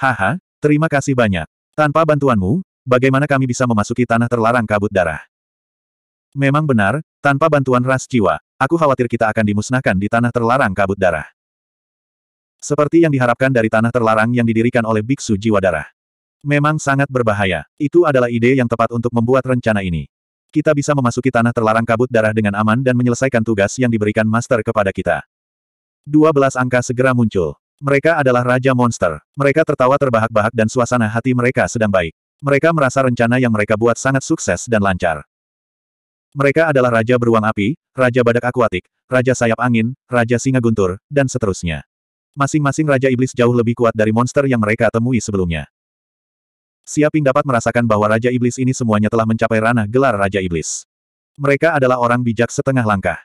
Haha, terima kasih banyak. Tanpa bantuanmu, bagaimana kami bisa memasuki tanah terlarang kabut darah? Memang benar, tanpa bantuan ras jiwa, aku khawatir kita akan dimusnahkan di tanah terlarang kabut darah. Seperti yang diharapkan dari tanah terlarang yang didirikan oleh biksu jiwa darah. Memang sangat berbahaya. Itu adalah ide yang tepat untuk membuat rencana ini. Kita bisa memasuki tanah terlarang kabut darah dengan aman dan menyelesaikan tugas yang diberikan master kepada kita. 12 angka segera muncul. Mereka adalah Raja Monster. Mereka tertawa terbahak-bahak dan suasana hati mereka sedang baik. Mereka merasa rencana yang mereka buat sangat sukses dan lancar. Mereka adalah Raja Beruang Api, Raja Badak Akuatik, Raja Sayap Angin, Raja Singa Guntur, dan seterusnya. Masing-masing Raja Iblis jauh lebih kuat dari monster yang mereka temui sebelumnya. Siaping dapat merasakan bahwa Raja Iblis ini semuanya telah mencapai ranah gelar Raja Iblis. Mereka adalah orang bijak setengah langkah.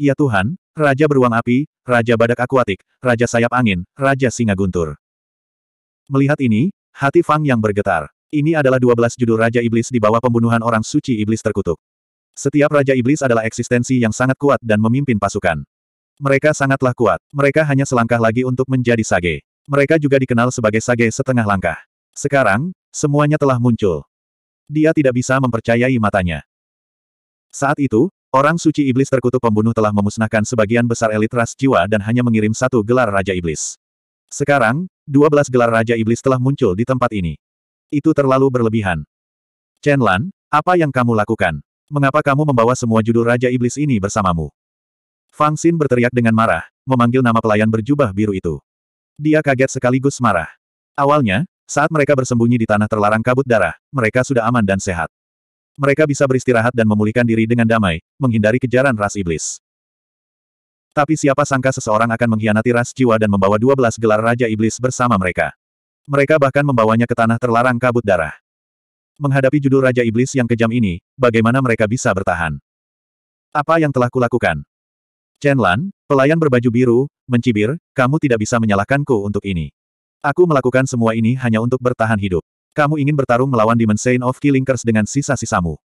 Ya Tuhan, Raja Beruang Api, Raja Badak Akuatik, Raja Sayap Angin, Raja Singa Guntur. Melihat ini, hati Fang yang bergetar. Ini adalah 12 judul Raja Iblis di bawah pembunuhan orang suci Iblis terkutuk. Setiap Raja Iblis adalah eksistensi yang sangat kuat dan memimpin pasukan. Mereka sangatlah kuat. Mereka hanya selangkah lagi untuk menjadi sage. Mereka juga dikenal sebagai sage setengah langkah. Sekarang, semuanya telah muncul. Dia tidak bisa mempercayai matanya. Saat itu, Orang suci iblis terkutuk pembunuh telah memusnahkan sebagian besar elit ras jiwa dan hanya mengirim satu gelar Raja Iblis. Sekarang, 12 gelar Raja Iblis telah muncul di tempat ini. Itu terlalu berlebihan. Chen Lan, apa yang kamu lakukan? Mengapa kamu membawa semua judul Raja Iblis ini bersamamu? Fang Xin berteriak dengan marah, memanggil nama pelayan berjubah biru itu. Dia kaget sekaligus marah. Awalnya, saat mereka bersembunyi di tanah terlarang kabut darah, mereka sudah aman dan sehat. Mereka bisa beristirahat dan memulihkan diri dengan damai, menghindari kejaran ras iblis. Tapi siapa sangka seseorang akan mengkhianati ras jiwa dan membawa 12 gelar Raja Iblis bersama mereka. Mereka bahkan membawanya ke tanah terlarang kabut darah. Menghadapi judul Raja Iblis yang kejam ini, bagaimana mereka bisa bertahan? Apa yang telah kulakukan? Chen Lan, pelayan berbaju biru, mencibir, kamu tidak bisa menyalahkanku untuk ini. Aku melakukan semua ini hanya untuk bertahan hidup. Kamu ingin bertarung melawan Demon Saint of Killing Curse dengan sisa-sisamu.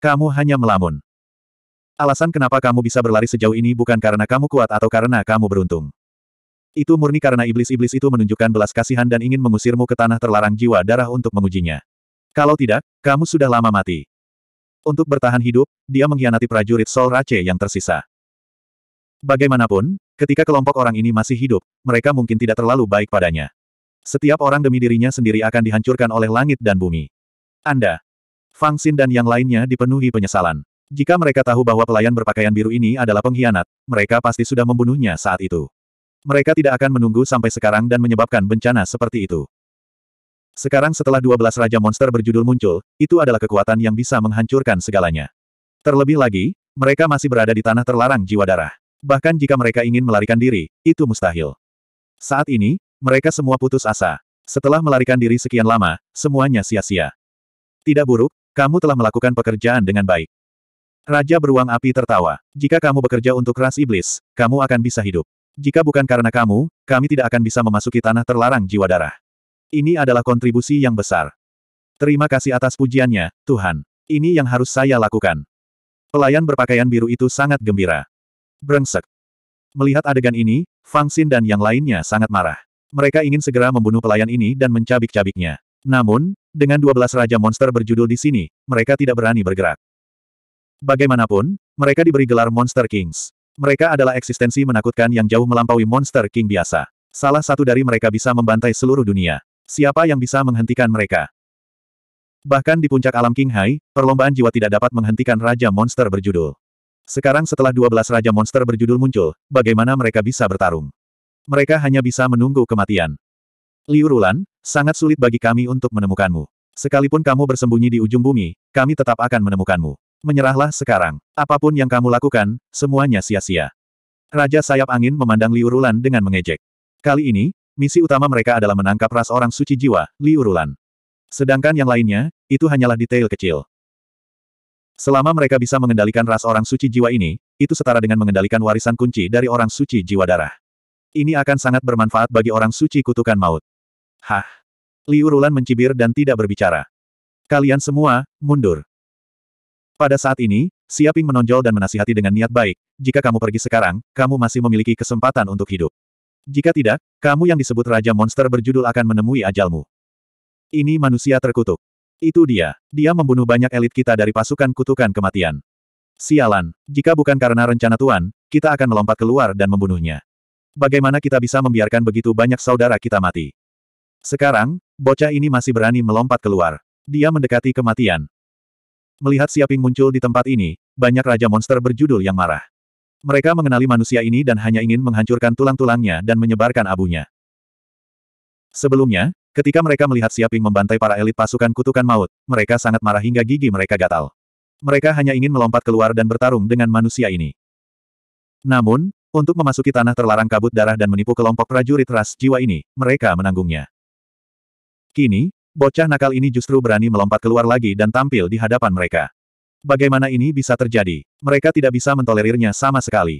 Kamu hanya melamun. Alasan kenapa kamu bisa berlari sejauh ini bukan karena kamu kuat atau karena kamu beruntung. Itu murni karena iblis-iblis itu menunjukkan belas kasihan dan ingin mengusirmu ke tanah terlarang jiwa darah untuk mengujinya. Kalau tidak, kamu sudah lama mati. Untuk bertahan hidup, dia mengkhianati prajurit Sol Rache yang tersisa. Bagaimanapun, ketika kelompok orang ini masih hidup, mereka mungkin tidak terlalu baik padanya. Setiap orang demi dirinya sendiri akan dihancurkan oleh langit dan bumi. Anda, Fang Xin dan yang lainnya dipenuhi penyesalan. Jika mereka tahu bahwa pelayan berpakaian biru ini adalah pengkhianat, mereka pasti sudah membunuhnya saat itu. Mereka tidak akan menunggu sampai sekarang dan menyebabkan bencana seperti itu. Sekarang setelah 12 Raja Monster berjudul muncul, itu adalah kekuatan yang bisa menghancurkan segalanya. Terlebih lagi, mereka masih berada di tanah terlarang jiwa darah. Bahkan jika mereka ingin melarikan diri, itu mustahil. Saat ini, mereka semua putus asa. Setelah melarikan diri sekian lama, semuanya sia-sia. Tidak buruk, kamu telah melakukan pekerjaan dengan baik. Raja beruang api tertawa. Jika kamu bekerja untuk ras iblis, kamu akan bisa hidup. Jika bukan karena kamu, kami tidak akan bisa memasuki tanah terlarang jiwa darah. Ini adalah kontribusi yang besar. Terima kasih atas pujiannya, Tuhan. Ini yang harus saya lakukan. Pelayan berpakaian biru itu sangat gembira. Brengsek. Melihat adegan ini, Fang Xin dan yang lainnya sangat marah. Mereka ingin segera membunuh pelayan ini dan mencabik-cabiknya. Namun, dengan 12 raja monster berjudul di sini, mereka tidak berani bergerak. Bagaimanapun, mereka diberi gelar Monster Kings. Mereka adalah eksistensi menakutkan yang jauh melampaui Monster King biasa. Salah satu dari mereka bisa membantai seluruh dunia. Siapa yang bisa menghentikan mereka? Bahkan di puncak alam King Hai, perlombaan jiwa tidak dapat menghentikan Raja Monster berjudul. Sekarang setelah 12 Raja Monster berjudul muncul, bagaimana mereka bisa bertarung? Mereka hanya bisa menunggu kematian. Liu Rulan, sangat sulit bagi kami untuk menemukanmu. Sekalipun kamu bersembunyi di ujung bumi, kami tetap akan menemukanmu. Menyerahlah sekarang. Apapun yang kamu lakukan, semuanya sia-sia. Raja Sayap Angin memandang Liu Rulan dengan mengejek. Kali ini, misi utama mereka adalah menangkap ras orang suci jiwa, Liu Rulan. Sedangkan yang lainnya, itu hanyalah detail kecil. Selama mereka bisa mengendalikan ras orang suci jiwa ini, itu setara dengan mengendalikan warisan kunci dari orang suci jiwa darah. Ini akan sangat bermanfaat bagi orang suci kutukan maut. Hah? Liu Rulan mencibir dan tidak berbicara. Kalian semua, mundur. Pada saat ini, Siaping menonjol dan menasihati dengan niat baik, jika kamu pergi sekarang, kamu masih memiliki kesempatan untuk hidup. Jika tidak, kamu yang disebut Raja Monster berjudul akan menemui ajalmu. Ini manusia terkutuk. Itu dia. Dia membunuh banyak elit kita dari pasukan kutukan kematian. Sialan, jika bukan karena rencana Tuhan, kita akan melompat keluar dan membunuhnya. Bagaimana kita bisa membiarkan begitu banyak saudara kita mati? Sekarang, bocah ini masih berani melompat keluar. Dia mendekati kematian. Melihat Siaping muncul di tempat ini, banyak raja monster berjudul yang marah. Mereka mengenali manusia ini dan hanya ingin menghancurkan tulang-tulangnya dan menyebarkan abunya. Sebelumnya, ketika mereka melihat Siaping membantai para elit pasukan kutukan maut, mereka sangat marah hingga gigi mereka gatal. Mereka hanya ingin melompat keluar dan bertarung dengan manusia ini. Namun, untuk memasuki tanah terlarang kabut darah dan menipu kelompok prajurit ras jiwa ini, mereka menanggungnya. Kini, bocah nakal ini justru berani melompat keluar lagi dan tampil di hadapan mereka. Bagaimana ini bisa terjadi? Mereka tidak bisa mentolerirnya sama sekali.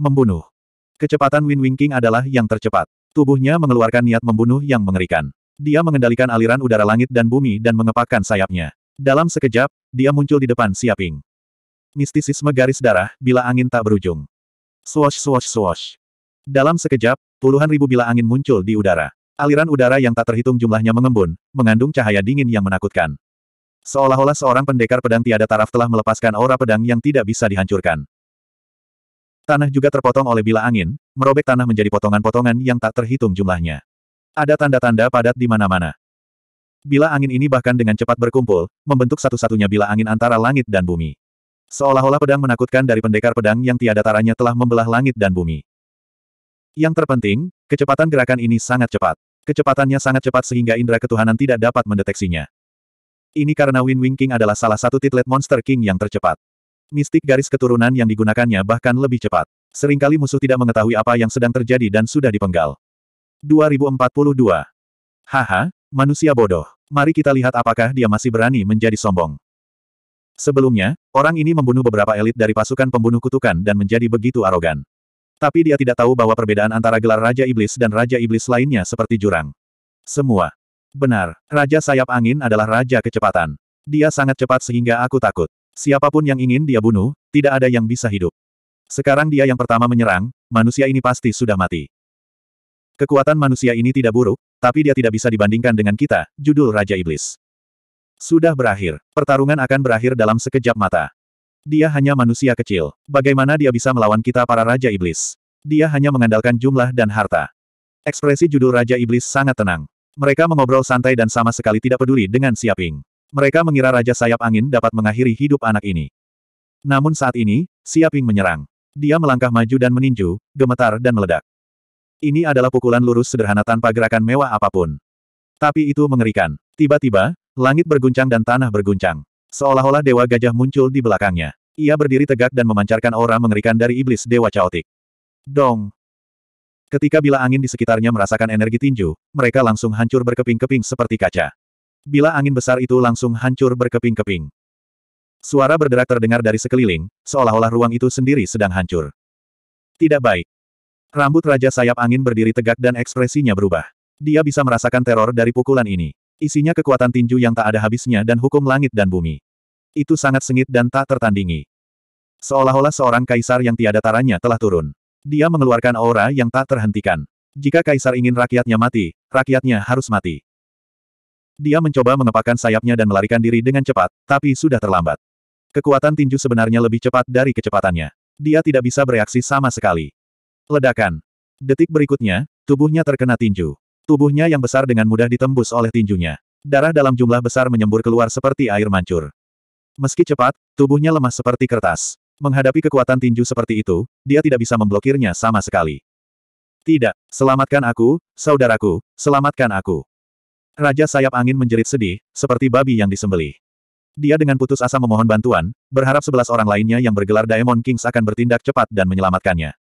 Membunuh. Kecepatan Win Winking adalah yang tercepat. Tubuhnya mengeluarkan niat membunuh yang mengerikan. Dia mengendalikan aliran udara langit dan bumi dan mengepakkan sayapnya. Dalam sekejap, dia muncul di depan Siaping. Mistisisme garis darah, bila angin tak berujung. Swash swash swash. Dalam sekejap, puluhan ribu bila angin muncul di udara. Aliran udara yang tak terhitung jumlahnya mengembun, mengandung cahaya dingin yang menakutkan. Seolah-olah seorang pendekar pedang tiada taraf telah melepaskan aura pedang yang tidak bisa dihancurkan. Tanah juga terpotong oleh bila angin, merobek tanah menjadi potongan-potongan yang tak terhitung jumlahnya. Ada tanda-tanda padat di mana-mana. Bila angin ini bahkan dengan cepat berkumpul, membentuk satu-satunya bila angin antara langit dan bumi. Seolah-olah pedang menakutkan dari pendekar pedang yang tiada taranya telah membelah langit dan bumi. Yang terpenting, kecepatan gerakan ini sangat cepat. Kecepatannya sangat cepat sehingga indera ketuhanan tidak dapat mendeteksinya. Ini karena Win Wing King adalah salah satu titlet Monster King yang tercepat. Mistik garis keturunan yang digunakannya bahkan lebih cepat. Seringkali musuh tidak mengetahui apa yang sedang terjadi dan sudah dipenggal. 2042. Haha, manusia bodoh. Mari kita lihat apakah dia masih berani menjadi sombong. Sebelumnya, orang ini membunuh beberapa elit dari pasukan pembunuh kutukan dan menjadi begitu arogan. Tapi dia tidak tahu bahwa perbedaan antara gelar Raja Iblis dan Raja Iblis lainnya seperti jurang. Semua. Benar, Raja Sayap Angin adalah Raja Kecepatan. Dia sangat cepat sehingga aku takut. Siapapun yang ingin dia bunuh, tidak ada yang bisa hidup. Sekarang dia yang pertama menyerang, manusia ini pasti sudah mati. Kekuatan manusia ini tidak buruk, tapi dia tidak bisa dibandingkan dengan kita, judul Raja Iblis. Sudah berakhir. Pertarungan akan berakhir dalam sekejap mata. Dia hanya manusia kecil. Bagaimana dia bisa melawan kita para Raja Iblis? Dia hanya mengandalkan jumlah dan harta. Ekspresi judul Raja Iblis sangat tenang. Mereka mengobrol santai dan sama sekali tidak peduli dengan Siaping. Mereka mengira Raja Sayap Angin dapat mengakhiri hidup anak ini. Namun saat ini, Siaping menyerang. Dia melangkah maju dan meninju, gemetar dan meledak. Ini adalah pukulan lurus sederhana tanpa gerakan mewah apapun. Tapi itu mengerikan. Tiba-tiba, Langit berguncang dan tanah berguncang. Seolah-olah Dewa Gajah muncul di belakangnya. Ia berdiri tegak dan memancarkan aura mengerikan dari iblis Dewa Chaotic. Dong! Ketika bila angin di sekitarnya merasakan energi tinju, mereka langsung hancur berkeping-keping seperti kaca. Bila angin besar itu langsung hancur berkeping-keping. Suara berderak terdengar dari sekeliling, seolah-olah ruang itu sendiri sedang hancur. Tidak baik. Rambut Raja Sayap Angin berdiri tegak dan ekspresinya berubah. Dia bisa merasakan teror dari pukulan ini. Isinya kekuatan tinju yang tak ada habisnya dan hukum langit dan bumi. Itu sangat sengit dan tak tertandingi. Seolah-olah seorang kaisar yang tiada taranya telah turun. Dia mengeluarkan aura yang tak terhentikan. Jika kaisar ingin rakyatnya mati, rakyatnya harus mati. Dia mencoba mengepakkan sayapnya dan melarikan diri dengan cepat, tapi sudah terlambat. Kekuatan tinju sebenarnya lebih cepat dari kecepatannya. Dia tidak bisa bereaksi sama sekali. Ledakan. Detik berikutnya, tubuhnya terkena tinju. Tubuhnya yang besar dengan mudah ditembus oleh tinjunya. Darah dalam jumlah besar menyembur keluar seperti air mancur. Meski cepat, tubuhnya lemah seperti kertas. Menghadapi kekuatan tinju seperti itu, dia tidak bisa memblokirnya sama sekali. Tidak, selamatkan aku, saudaraku, selamatkan aku. Raja sayap angin menjerit sedih, seperti babi yang disembelih. Dia dengan putus asa memohon bantuan, berharap sebelas orang lainnya yang bergelar Diamond Kings akan bertindak cepat dan menyelamatkannya.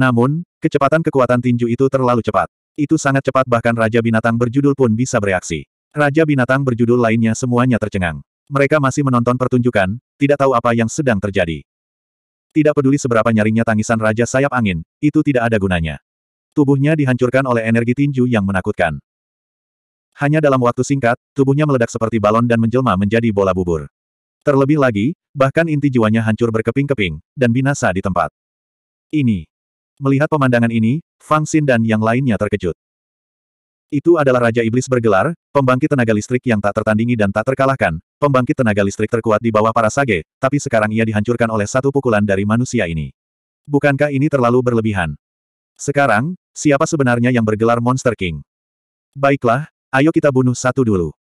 Namun, kecepatan kekuatan tinju itu terlalu cepat. Itu sangat cepat bahkan Raja Binatang berjudul pun bisa bereaksi. Raja Binatang berjudul lainnya semuanya tercengang. Mereka masih menonton pertunjukan, tidak tahu apa yang sedang terjadi. Tidak peduli seberapa nyaringnya tangisan Raja Sayap Angin, itu tidak ada gunanya. Tubuhnya dihancurkan oleh energi tinju yang menakutkan. Hanya dalam waktu singkat, tubuhnya meledak seperti balon dan menjelma menjadi bola bubur. Terlebih lagi, bahkan inti jiwanya hancur berkeping-keping, dan binasa di tempat. Ini. Melihat pemandangan ini, Fang Xin dan yang lainnya terkejut. Itu adalah Raja Iblis bergelar, pembangkit tenaga listrik yang tak tertandingi dan tak terkalahkan, pembangkit tenaga listrik terkuat di bawah para sage, tapi sekarang ia dihancurkan oleh satu pukulan dari manusia ini. Bukankah ini terlalu berlebihan? Sekarang, siapa sebenarnya yang bergelar Monster King? Baiklah, ayo kita bunuh satu dulu.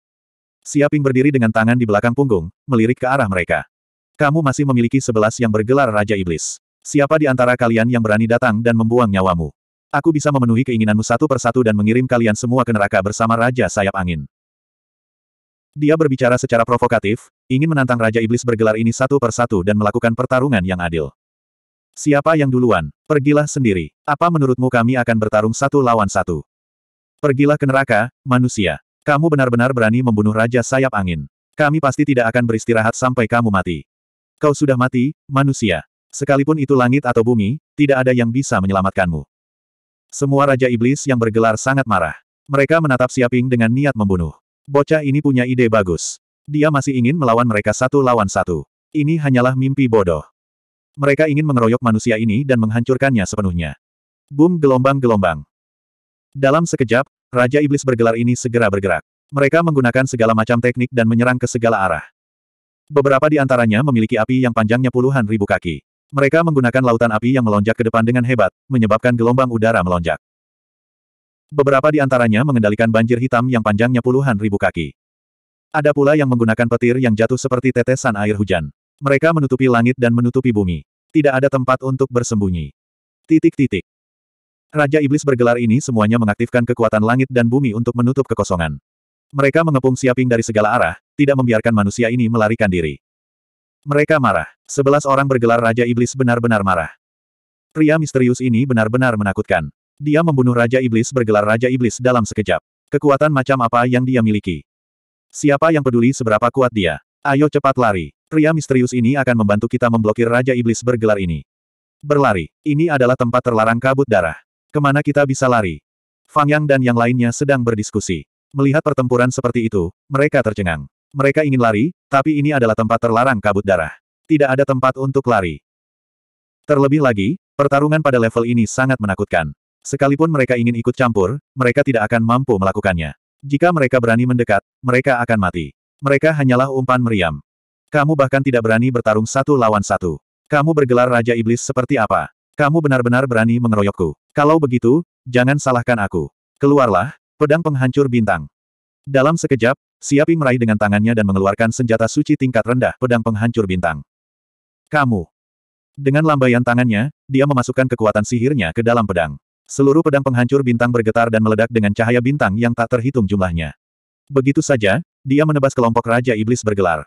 Siaping berdiri dengan tangan di belakang punggung, melirik ke arah mereka. Kamu masih memiliki sebelas yang bergelar Raja Iblis. Siapa di antara kalian yang berani datang dan membuang nyawamu? Aku bisa memenuhi keinginanmu satu persatu dan mengirim kalian semua ke neraka bersama Raja Sayap Angin. Dia berbicara secara provokatif, ingin menantang Raja Iblis bergelar ini satu persatu dan melakukan pertarungan yang adil. Siapa yang duluan, pergilah sendiri. Apa menurutmu kami akan bertarung satu lawan satu? Pergilah ke neraka, manusia. Kamu benar-benar berani membunuh Raja Sayap Angin. Kami pasti tidak akan beristirahat sampai kamu mati. Kau sudah mati, manusia. Sekalipun itu langit atau bumi, tidak ada yang bisa menyelamatkanmu. Semua Raja Iblis yang bergelar sangat marah. Mereka menatap Siaping dengan niat membunuh. Bocah ini punya ide bagus. Dia masih ingin melawan mereka satu lawan satu. Ini hanyalah mimpi bodoh. Mereka ingin mengeroyok manusia ini dan menghancurkannya sepenuhnya. Boom gelombang-gelombang. Dalam sekejap, Raja Iblis bergelar ini segera bergerak. Mereka menggunakan segala macam teknik dan menyerang ke segala arah. Beberapa di antaranya memiliki api yang panjangnya puluhan ribu kaki. Mereka menggunakan lautan api yang melonjak ke depan dengan hebat, menyebabkan gelombang udara melonjak. Beberapa di antaranya mengendalikan banjir hitam yang panjangnya puluhan ribu kaki. Ada pula yang menggunakan petir yang jatuh seperti tetesan air hujan. Mereka menutupi langit dan menutupi bumi. Tidak ada tempat untuk bersembunyi. Titik-titik. Raja Iblis bergelar ini semuanya mengaktifkan kekuatan langit dan bumi untuk menutup kekosongan. Mereka mengepung siaping dari segala arah, tidak membiarkan manusia ini melarikan diri. Mereka marah. Sebelas orang bergelar Raja Iblis benar-benar marah. Pria misterius ini benar-benar menakutkan. Dia membunuh Raja Iblis bergelar Raja Iblis dalam sekejap. Kekuatan macam apa yang dia miliki? Siapa yang peduli seberapa kuat dia? Ayo cepat lari. Pria misterius ini akan membantu kita memblokir Raja Iblis bergelar ini. Berlari. Ini adalah tempat terlarang kabut darah. Kemana kita bisa lari? Fang Yang dan yang lainnya sedang berdiskusi. Melihat pertempuran seperti itu, mereka tercengang. Mereka ingin lari, tapi ini adalah tempat terlarang kabut darah. Tidak ada tempat untuk lari. Terlebih lagi, pertarungan pada level ini sangat menakutkan. Sekalipun mereka ingin ikut campur, mereka tidak akan mampu melakukannya. Jika mereka berani mendekat, mereka akan mati. Mereka hanyalah umpan meriam. Kamu bahkan tidak berani bertarung satu lawan satu. Kamu bergelar Raja Iblis seperti apa? Kamu benar-benar berani mengeroyokku. Kalau begitu, jangan salahkan aku. Keluarlah, pedang penghancur bintang. Dalam sekejap, Siaping meraih dengan tangannya dan mengeluarkan senjata suci tingkat rendah, pedang penghancur bintang. Kamu. Dengan lambaian tangannya, dia memasukkan kekuatan sihirnya ke dalam pedang. Seluruh pedang penghancur bintang bergetar dan meledak dengan cahaya bintang yang tak terhitung jumlahnya. Begitu saja, dia menebas kelompok Raja Iblis bergelar.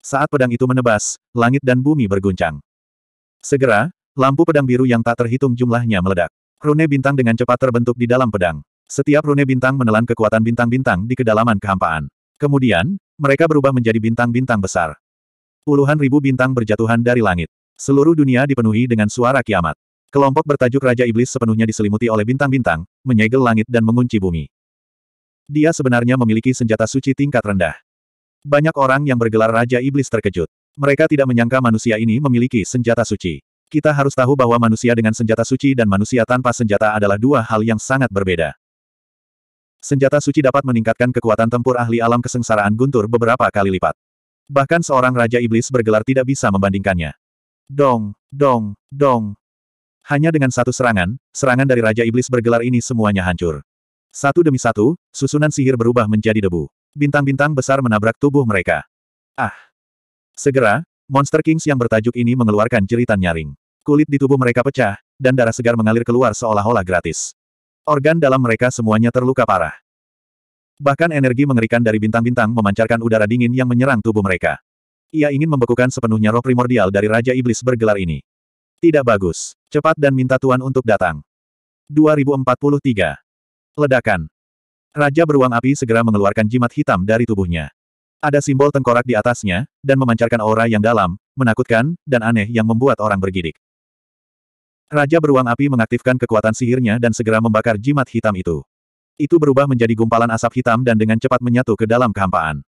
Saat pedang itu menebas, langit dan bumi berguncang. Segera, lampu pedang biru yang tak terhitung jumlahnya meledak. Rune bintang dengan cepat terbentuk di dalam pedang. Setiap rune bintang menelan kekuatan bintang-bintang di kedalaman kehampaan. Kemudian, mereka berubah menjadi bintang-bintang besar. Puluhan ribu bintang berjatuhan dari langit. Seluruh dunia dipenuhi dengan suara kiamat. Kelompok bertajuk Raja Iblis sepenuhnya diselimuti oleh bintang-bintang, menyegel langit dan mengunci bumi. Dia sebenarnya memiliki senjata suci tingkat rendah. Banyak orang yang bergelar Raja Iblis terkejut. Mereka tidak menyangka manusia ini memiliki senjata suci. Kita harus tahu bahwa manusia dengan senjata suci dan manusia tanpa senjata adalah dua hal yang sangat berbeda senjata suci dapat meningkatkan kekuatan tempur ahli alam kesengsaraan guntur beberapa kali lipat. Bahkan seorang Raja Iblis bergelar tidak bisa membandingkannya. Dong, dong, dong. Hanya dengan satu serangan, serangan dari Raja Iblis bergelar ini semuanya hancur. Satu demi satu, susunan sihir berubah menjadi debu. Bintang-bintang besar menabrak tubuh mereka. Ah! Segera, Monster Kings yang bertajuk ini mengeluarkan jeritan nyaring. Kulit di tubuh mereka pecah, dan darah segar mengalir keluar seolah-olah gratis. Organ dalam mereka semuanya terluka parah. Bahkan energi mengerikan dari bintang-bintang memancarkan udara dingin yang menyerang tubuh mereka. Ia ingin membekukan sepenuhnya roh primordial dari Raja Iblis bergelar ini. Tidak bagus. Cepat dan minta Tuan untuk datang. 2043. Ledakan. Raja beruang api segera mengeluarkan jimat hitam dari tubuhnya. Ada simbol tengkorak di atasnya, dan memancarkan aura yang dalam, menakutkan, dan aneh yang membuat orang bergidik. Raja beruang api mengaktifkan kekuatan sihirnya dan segera membakar jimat hitam itu. Itu berubah menjadi gumpalan asap hitam dan dengan cepat menyatu ke dalam kehampaan.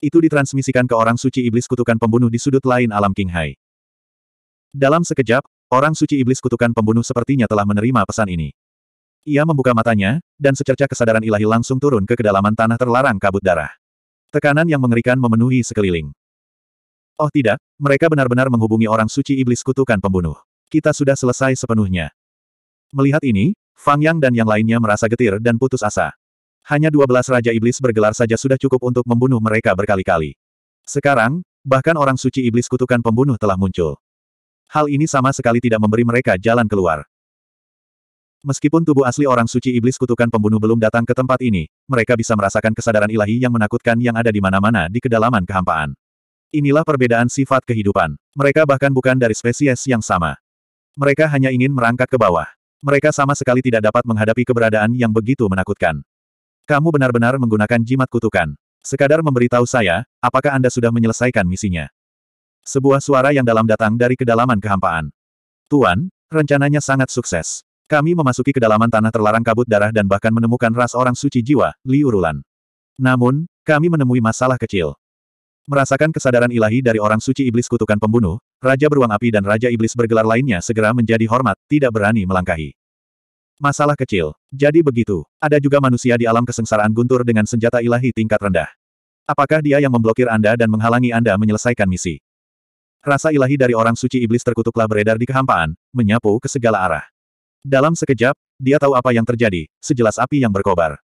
Itu ditransmisikan ke orang suci iblis kutukan pembunuh di sudut lain alam King Hai. Dalam sekejap, orang suci iblis kutukan pembunuh sepertinya telah menerima pesan ini. Ia membuka matanya, dan secerca kesadaran ilahi langsung turun ke kedalaman tanah terlarang kabut darah. Tekanan yang mengerikan memenuhi sekeliling. Oh tidak, mereka benar-benar menghubungi orang suci iblis kutukan pembunuh. Kita sudah selesai sepenuhnya. Melihat ini, Fang Yang dan yang lainnya merasa getir dan putus asa. Hanya dua belas Raja Iblis bergelar saja sudah cukup untuk membunuh mereka berkali-kali. Sekarang, bahkan orang suci Iblis kutukan pembunuh telah muncul. Hal ini sama sekali tidak memberi mereka jalan keluar. Meskipun tubuh asli orang suci iblis kutukan pembunuh belum datang ke tempat ini, mereka bisa merasakan kesadaran ilahi yang menakutkan yang ada di mana-mana di kedalaman kehampaan. Inilah perbedaan sifat kehidupan. Mereka bahkan bukan dari spesies yang sama. Mereka hanya ingin merangkak ke bawah. Mereka sama sekali tidak dapat menghadapi keberadaan yang begitu menakutkan. Kamu benar-benar menggunakan jimat kutukan. Sekadar memberitahu saya, apakah Anda sudah menyelesaikan misinya? Sebuah suara yang dalam datang dari kedalaman kehampaan. Tuan, rencananya sangat sukses. Kami memasuki kedalaman tanah terlarang kabut darah dan bahkan menemukan ras orang suci jiwa, Liu Rulan. Namun, kami menemui masalah kecil. Merasakan kesadaran ilahi dari orang suci iblis kutukan pembunuh, Raja Beruang Api dan Raja Iblis bergelar lainnya segera menjadi hormat, tidak berani melangkahi. Masalah kecil. Jadi begitu. Ada juga manusia di alam kesengsaraan guntur dengan senjata ilahi tingkat rendah. Apakah dia yang memblokir Anda dan menghalangi Anda menyelesaikan misi? Rasa ilahi dari orang suci iblis terkutuklah beredar di kehampaan, menyapu ke segala arah. Dalam sekejap, dia tahu apa yang terjadi, sejelas api yang berkobar.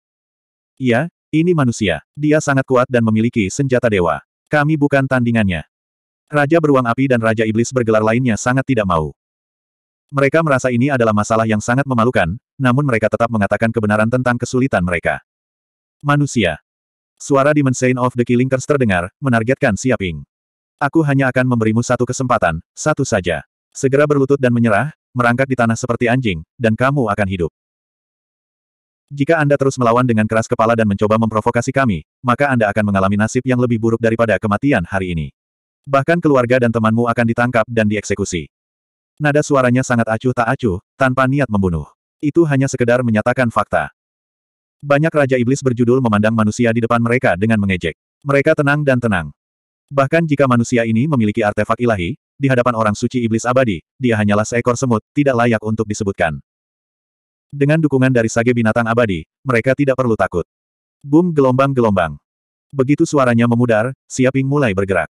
Iya, ini manusia. Dia sangat kuat dan memiliki senjata dewa. Kami bukan tandingannya. Raja Beruang Api dan Raja Iblis bergelar lainnya sangat tidak mau. Mereka merasa ini adalah masalah yang sangat memalukan, namun mereka tetap mengatakan kebenaran tentang kesulitan mereka. Manusia. Suara Dimension of the Killingers terdengar, menargetkan Siaping. Aku hanya akan memberimu satu kesempatan, satu saja. Segera berlutut dan menyerah, merangkak di tanah seperti anjing, dan kamu akan hidup. Jika Anda terus melawan dengan keras kepala dan mencoba memprovokasi kami, maka Anda akan mengalami nasib yang lebih buruk daripada kematian hari ini. Bahkan keluarga dan temanmu akan ditangkap dan dieksekusi. Nada suaranya sangat acuh tak acuh, tanpa niat membunuh. Itu hanya sekedar menyatakan fakta. Banyak Raja Iblis berjudul memandang manusia di depan mereka dengan mengejek. Mereka tenang dan tenang. Bahkan jika manusia ini memiliki artefak ilahi, di hadapan orang suci iblis abadi, dia hanyalah seekor semut, tidak layak untuk disebutkan. Dengan dukungan dari sage binatang abadi, mereka tidak perlu takut. Boom gelombang-gelombang. Begitu suaranya memudar, Siaping mulai bergerak.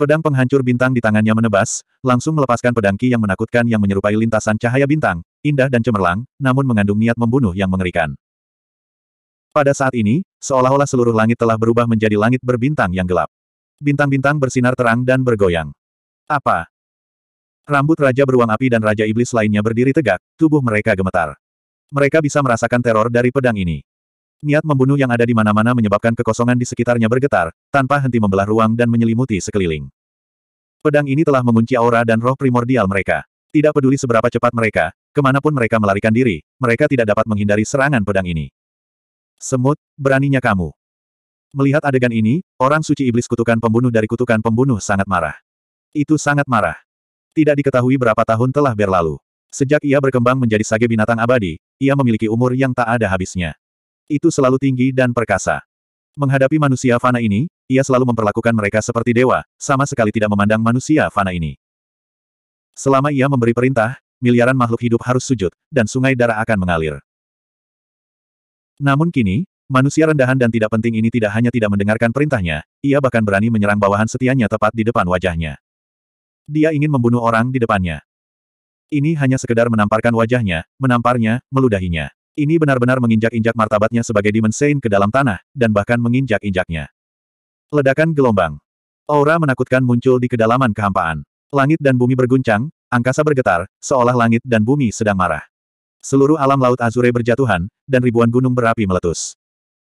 Pedang penghancur bintang di tangannya menebas, langsung melepaskan pedang Ki yang menakutkan yang menyerupai lintasan cahaya bintang, indah dan cemerlang, namun mengandung niat membunuh yang mengerikan. Pada saat ini, seolah-olah seluruh langit telah berubah menjadi langit berbintang yang gelap. Bintang-bintang bersinar terang dan bergoyang. Apa? Rambut Raja Beruang Api dan Raja Iblis lainnya berdiri tegak, tubuh mereka gemetar. Mereka bisa merasakan teror dari pedang ini. Niat membunuh yang ada di mana-mana menyebabkan kekosongan di sekitarnya bergetar, tanpa henti membelah ruang dan menyelimuti sekeliling. Pedang ini telah mengunci aura dan roh primordial mereka. Tidak peduli seberapa cepat mereka, kemanapun mereka melarikan diri, mereka tidak dapat menghindari serangan pedang ini. Semut, beraninya kamu. Melihat adegan ini, orang suci iblis kutukan pembunuh dari kutukan pembunuh sangat marah. Itu sangat marah. Tidak diketahui berapa tahun telah berlalu. Sejak ia berkembang menjadi sage binatang abadi, ia memiliki umur yang tak ada habisnya itu selalu tinggi dan perkasa. Menghadapi manusia fana ini, ia selalu memperlakukan mereka seperti dewa, sama sekali tidak memandang manusia fana ini. Selama ia memberi perintah, miliaran makhluk hidup harus sujud, dan sungai darah akan mengalir. Namun kini, manusia rendahan dan tidak penting ini tidak hanya tidak mendengarkan perintahnya, ia bahkan berani menyerang bawahan setianya tepat di depan wajahnya. Dia ingin membunuh orang di depannya. Ini hanya sekedar menamparkan wajahnya, menamparnya, meludahinya. Ini benar-benar menginjak-injak martabatnya sebagai Demon Saint ke dalam tanah, dan bahkan menginjak-injaknya. Ledakan gelombang. Aura menakutkan muncul di kedalaman kehampaan. Langit dan bumi berguncang, angkasa bergetar, seolah langit dan bumi sedang marah. Seluruh alam laut Azure berjatuhan, dan ribuan gunung berapi meletus.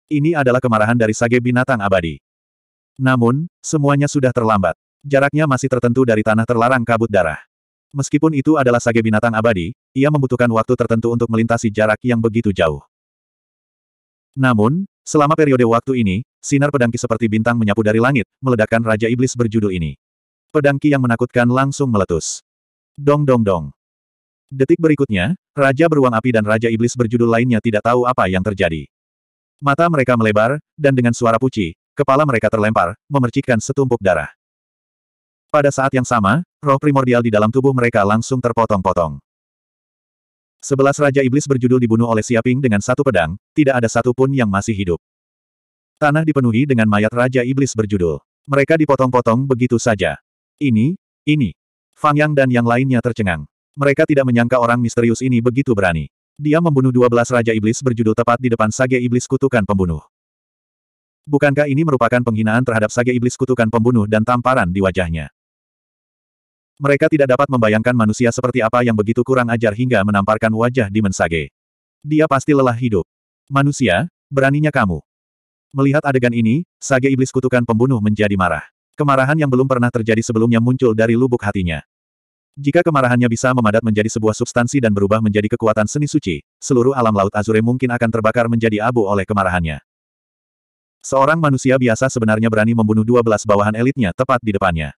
Ini adalah kemarahan dari sage binatang abadi. Namun, semuanya sudah terlambat. Jaraknya masih tertentu dari tanah terlarang kabut darah. Meskipun itu adalah sage binatang abadi, ia membutuhkan waktu tertentu untuk melintasi jarak yang begitu jauh. Namun, selama periode waktu ini, sinar pedangki seperti bintang menyapu dari langit, meledakkan Raja Iblis berjudul ini. Pedangki yang menakutkan langsung meletus. Dong dong dong. Detik berikutnya, Raja Beruang Api dan Raja Iblis berjudul lainnya tidak tahu apa yang terjadi. Mata mereka melebar, dan dengan suara puci, kepala mereka terlempar, memercikkan setumpuk darah. Pada saat yang sama, Roh primordial di dalam tubuh mereka langsung terpotong-potong. Sebelas Raja Iblis berjudul dibunuh oleh Siaping dengan satu pedang, tidak ada satu pun yang masih hidup. Tanah dipenuhi dengan mayat Raja Iblis berjudul. Mereka dipotong-potong begitu saja. Ini, ini. Fang Yang dan yang lainnya tercengang. Mereka tidak menyangka orang misterius ini begitu berani. Dia membunuh dua belas Raja Iblis berjudul tepat di depan Sage Iblis Kutukan Pembunuh. Bukankah ini merupakan penghinaan terhadap Sage Iblis Kutukan Pembunuh dan tamparan di wajahnya? Mereka tidak dapat membayangkan manusia seperti apa yang begitu kurang ajar hingga menamparkan wajah di mensage. Dia pasti lelah hidup. Manusia, beraninya kamu. Melihat adegan ini, sage iblis kutukan pembunuh menjadi marah. Kemarahan yang belum pernah terjadi sebelumnya muncul dari lubuk hatinya. Jika kemarahannya bisa memadat menjadi sebuah substansi dan berubah menjadi kekuatan seni suci, seluruh alam laut Azure mungkin akan terbakar menjadi abu oleh kemarahannya. Seorang manusia biasa sebenarnya berani membunuh 12 bawahan elitnya tepat di depannya.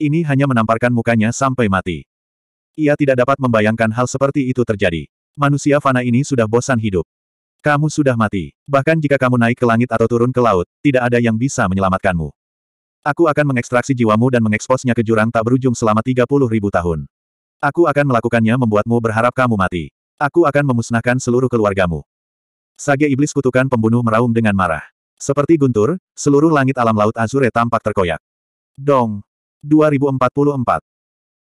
Ini hanya menamparkan mukanya sampai mati. Ia tidak dapat membayangkan hal seperti itu terjadi. Manusia fana ini sudah bosan hidup. Kamu sudah mati. Bahkan jika kamu naik ke langit atau turun ke laut, tidak ada yang bisa menyelamatkanmu. Aku akan mengekstraksi jiwamu dan mengeksposnya ke jurang tak berujung selama 30 ribu tahun. Aku akan melakukannya membuatmu berharap kamu mati. Aku akan memusnahkan seluruh keluargamu. Sage iblis kutukan pembunuh meraung dengan marah. Seperti guntur, seluruh langit alam laut Azure tampak terkoyak. Dong! 2044.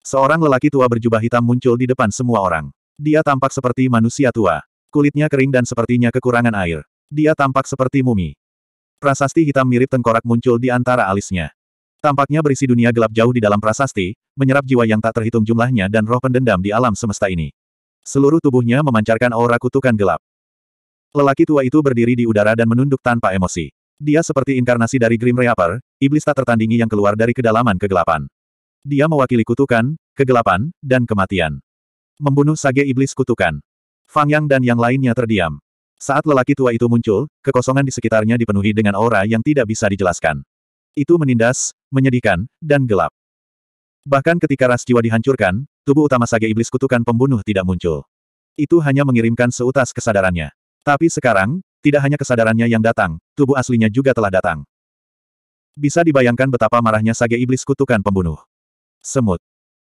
Seorang lelaki tua berjubah hitam muncul di depan semua orang. Dia tampak seperti manusia tua. Kulitnya kering dan sepertinya kekurangan air. Dia tampak seperti mumi. Prasasti hitam mirip tengkorak muncul di antara alisnya. Tampaknya berisi dunia gelap jauh di dalam prasasti, menyerap jiwa yang tak terhitung jumlahnya dan roh pendendam di alam semesta ini. Seluruh tubuhnya memancarkan aura kutukan gelap. Lelaki tua itu berdiri di udara dan menunduk tanpa emosi. Dia seperti inkarnasi dari Grim Reaper, iblis tak tertandingi yang keluar dari kedalaman kegelapan. Dia mewakili kutukan, kegelapan, dan kematian. Membunuh sage iblis kutukan. Fang Yang dan yang lainnya terdiam. Saat lelaki tua itu muncul, kekosongan di sekitarnya dipenuhi dengan aura yang tidak bisa dijelaskan. Itu menindas, menyedihkan, dan gelap. Bahkan ketika ras jiwa dihancurkan, tubuh utama sage iblis kutukan pembunuh tidak muncul. Itu hanya mengirimkan seutas kesadarannya. Tapi sekarang, tidak hanya kesadarannya yang datang, tubuh aslinya juga telah datang. Bisa dibayangkan betapa marahnya Sage Iblis Kutukan Pembunuh. Semut.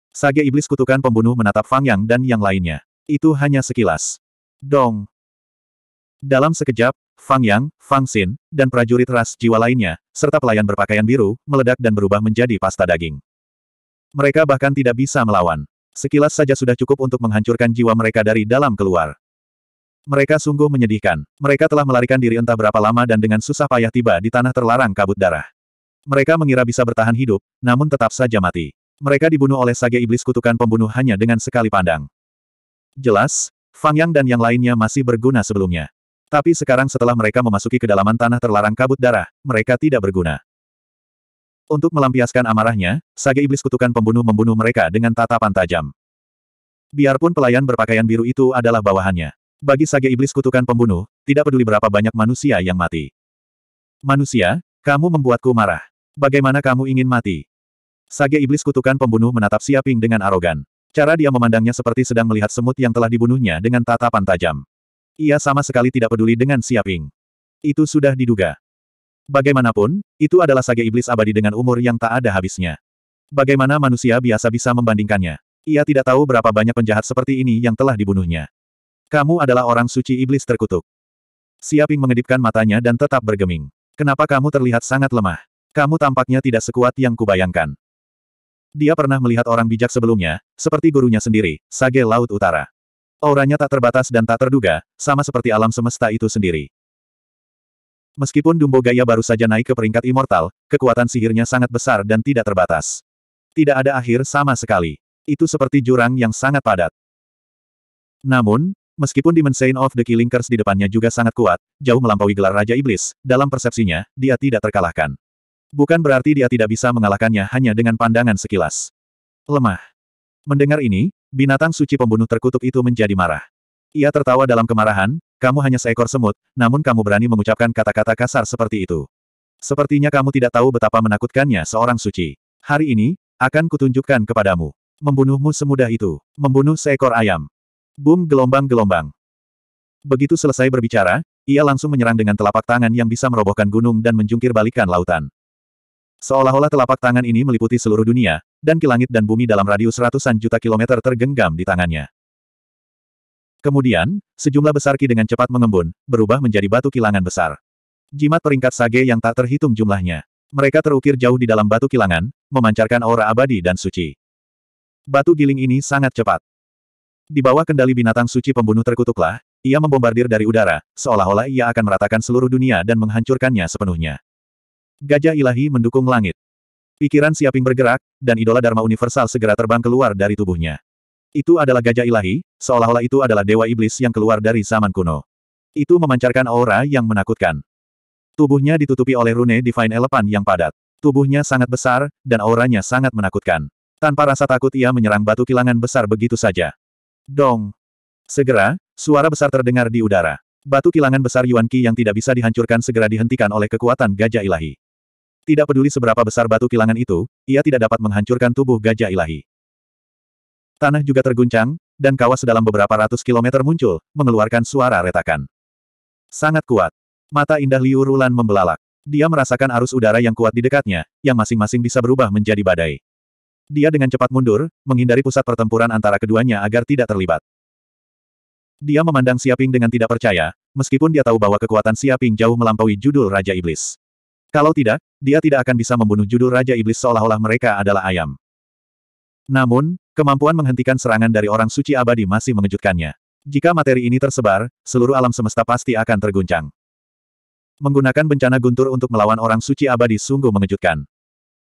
Sage Iblis Kutukan Pembunuh menatap Fang Yang dan yang lainnya. Itu hanya sekilas. Dong. Dalam sekejap, Fang Yang, Fang Xin, dan prajurit ras jiwa lainnya, serta pelayan berpakaian biru, meledak dan berubah menjadi pasta daging. Mereka bahkan tidak bisa melawan. Sekilas saja sudah cukup untuk menghancurkan jiwa mereka dari dalam keluar. Mereka sungguh menyedihkan. Mereka telah melarikan diri entah berapa lama dan dengan susah payah tiba di tanah terlarang kabut darah. Mereka mengira bisa bertahan hidup, namun tetap saja mati. Mereka dibunuh oleh sage iblis kutukan pembunuh hanya dengan sekali pandang. Jelas, Fang Yang dan yang lainnya masih berguna sebelumnya. Tapi sekarang setelah mereka memasuki kedalaman tanah terlarang kabut darah, mereka tidak berguna. Untuk melampiaskan amarahnya, sage iblis kutukan pembunuh membunuh mereka dengan tatapan tajam. Biarpun pelayan berpakaian biru itu adalah bawahannya. Bagi sage iblis kutukan pembunuh, tidak peduli berapa banyak manusia yang mati. Manusia, kamu membuatku marah. Bagaimana kamu ingin mati? Sage iblis kutukan pembunuh menatap Siaping dengan arogan. Cara dia memandangnya seperti sedang melihat semut yang telah dibunuhnya dengan tatapan tajam. Ia sama sekali tidak peduli dengan Siaping. Itu sudah diduga. Bagaimanapun, itu adalah sage iblis abadi dengan umur yang tak ada habisnya. Bagaimana manusia biasa bisa membandingkannya? Ia tidak tahu berapa banyak penjahat seperti ini yang telah dibunuhnya. Kamu adalah orang suci iblis terkutuk. Siaping mengedipkan matanya dan tetap bergeming. Kenapa kamu terlihat sangat lemah? Kamu tampaknya tidak sekuat yang kubayangkan. Dia pernah melihat orang bijak sebelumnya, seperti gurunya sendiri, Sage Laut Utara. Auranya tak terbatas dan tak terduga, sama seperti alam semesta itu sendiri. Meskipun Dumbo Gaya baru saja naik ke peringkat immortal, kekuatan sihirnya sangat besar dan tidak terbatas. Tidak ada akhir sama sekali. Itu seperti jurang yang sangat padat. Namun, Meskipun dimensain of the Killing Curse di depannya juga sangat kuat, jauh melampaui gelar Raja Iblis, dalam persepsinya, dia tidak terkalahkan. Bukan berarti dia tidak bisa mengalahkannya hanya dengan pandangan sekilas. Lemah. Mendengar ini, binatang suci pembunuh terkutuk itu menjadi marah. Ia tertawa dalam kemarahan, kamu hanya seekor semut, namun kamu berani mengucapkan kata-kata kasar seperti itu. Sepertinya kamu tidak tahu betapa menakutkannya seorang suci. Hari ini, akan kutunjukkan kepadamu. Membunuhmu semudah itu. Membunuh seekor ayam. Boom gelombang-gelombang. Begitu selesai berbicara, ia langsung menyerang dengan telapak tangan yang bisa merobohkan gunung dan menjungkir balikan lautan. Seolah-olah telapak tangan ini meliputi seluruh dunia, dan kilangit dan bumi dalam radius ratusan juta kilometer tergenggam di tangannya. Kemudian, sejumlah besar ki dengan cepat mengembun, berubah menjadi batu kilangan besar. Jimat peringkat sage yang tak terhitung jumlahnya. Mereka terukir jauh di dalam batu kilangan, memancarkan aura abadi dan suci. Batu giling ini sangat cepat. Di bawah kendali binatang suci pembunuh terkutuklah, ia membombardir dari udara, seolah-olah ia akan meratakan seluruh dunia dan menghancurkannya sepenuhnya. Gajah ilahi mendukung langit. Pikiran Siaping bergerak, dan idola Dharma Universal segera terbang keluar dari tubuhnya. Itu adalah gajah ilahi, seolah-olah itu adalah dewa iblis yang keluar dari zaman kuno. Itu memancarkan aura yang menakutkan. Tubuhnya ditutupi oleh rune Divine Elephant yang padat. Tubuhnya sangat besar, dan auranya sangat menakutkan. Tanpa rasa takut ia menyerang batu kilangan besar begitu saja. Dong. Segera, suara besar terdengar di udara. Batu kilangan besar Yuan Qi yang tidak bisa dihancurkan segera dihentikan oleh kekuatan gajah ilahi. Tidak peduli seberapa besar batu kilangan itu, ia tidak dapat menghancurkan tubuh gajah ilahi. Tanah juga terguncang, dan kawah sedalam beberapa ratus kilometer muncul, mengeluarkan suara retakan. Sangat kuat. Mata indah Liu Rulan membelalak. Dia merasakan arus udara yang kuat di dekatnya, yang masing-masing bisa berubah menjadi badai. Dia dengan cepat mundur, menghindari pusat pertempuran antara keduanya agar tidak terlibat. Dia memandang Siaping dengan tidak percaya, meskipun dia tahu bahwa kekuatan Siaping jauh melampaui judul Raja Iblis. Kalau tidak, dia tidak akan bisa membunuh judul Raja Iblis seolah-olah mereka adalah ayam. Namun, kemampuan menghentikan serangan dari orang suci abadi masih mengejutkannya. Jika materi ini tersebar, seluruh alam semesta pasti akan terguncang. Menggunakan bencana guntur untuk melawan orang suci abadi sungguh mengejutkan.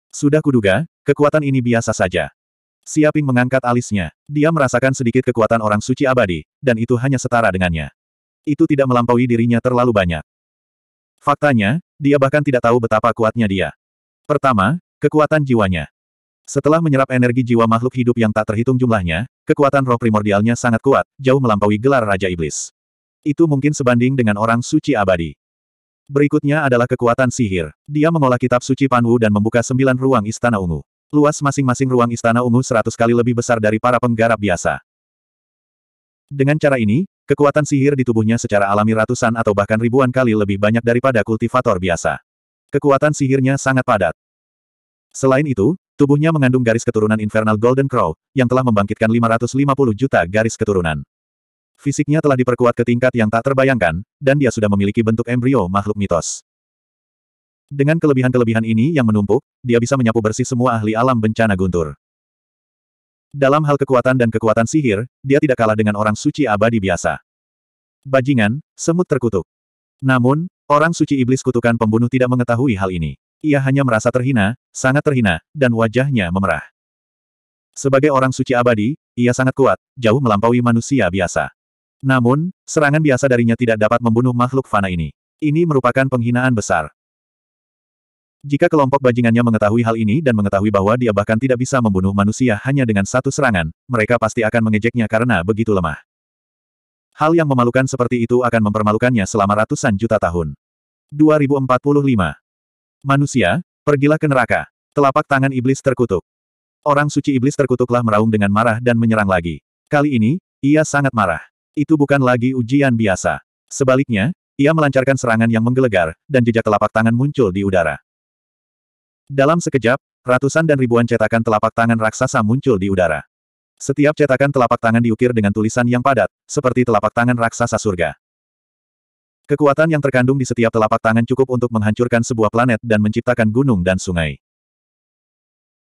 Sudah kuduga, kekuatan ini biasa saja. Siaping mengangkat alisnya. Dia merasakan sedikit kekuatan orang suci abadi, dan itu hanya setara dengannya. Itu tidak melampaui dirinya terlalu banyak. Faktanya, dia bahkan tidak tahu betapa kuatnya dia. Pertama, kekuatan jiwanya. Setelah menyerap energi jiwa makhluk hidup yang tak terhitung jumlahnya, kekuatan roh primordialnya sangat kuat, jauh melampaui gelar Raja Iblis. Itu mungkin sebanding dengan orang suci abadi. Berikutnya adalah kekuatan sihir. Dia mengolah kitab suci Panwu dan membuka sembilan ruang istana ungu. Luas masing-masing ruang istana ungu seratus kali lebih besar dari para penggarap biasa. Dengan cara ini, kekuatan sihir di tubuhnya secara alami ratusan atau bahkan ribuan kali lebih banyak daripada kultivator biasa. Kekuatan sihirnya sangat padat. Selain itu, tubuhnya mengandung garis keturunan Infernal Golden Crow, yang telah membangkitkan 550 juta garis keturunan. Fisiknya telah diperkuat ke tingkat yang tak terbayangkan, dan dia sudah memiliki bentuk embrio makhluk mitos. Dengan kelebihan-kelebihan ini yang menumpuk, dia bisa menyapu bersih semua ahli alam bencana guntur. Dalam hal kekuatan dan kekuatan sihir, dia tidak kalah dengan orang suci abadi biasa. Bajingan, semut terkutuk. Namun, orang suci iblis kutukan pembunuh tidak mengetahui hal ini. Ia hanya merasa terhina, sangat terhina, dan wajahnya memerah. Sebagai orang suci abadi, ia sangat kuat, jauh melampaui manusia biasa. Namun, serangan biasa darinya tidak dapat membunuh makhluk fana ini. Ini merupakan penghinaan besar. Jika kelompok bajingannya mengetahui hal ini dan mengetahui bahwa dia bahkan tidak bisa membunuh manusia hanya dengan satu serangan, mereka pasti akan mengejeknya karena begitu lemah. Hal yang memalukan seperti itu akan mempermalukannya selama ratusan juta tahun. 2045. Manusia, pergilah ke neraka. Telapak tangan iblis terkutuk. Orang suci iblis terkutuklah meraung dengan marah dan menyerang lagi. Kali ini, ia sangat marah. Itu bukan lagi ujian biasa. Sebaliknya, ia melancarkan serangan yang menggelegar, dan jejak telapak tangan muncul di udara. Dalam sekejap, ratusan dan ribuan cetakan telapak tangan raksasa muncul di udara. Setiap cetakan telapak tangan diukir dengan tulisan yang padat, seperti telapak tangan raksasa surga. Kekuatan yang terkandung di setiap telapak tangan cukup untuk menghancurkan sebuah planet dan menciptakan gunung dan sungai.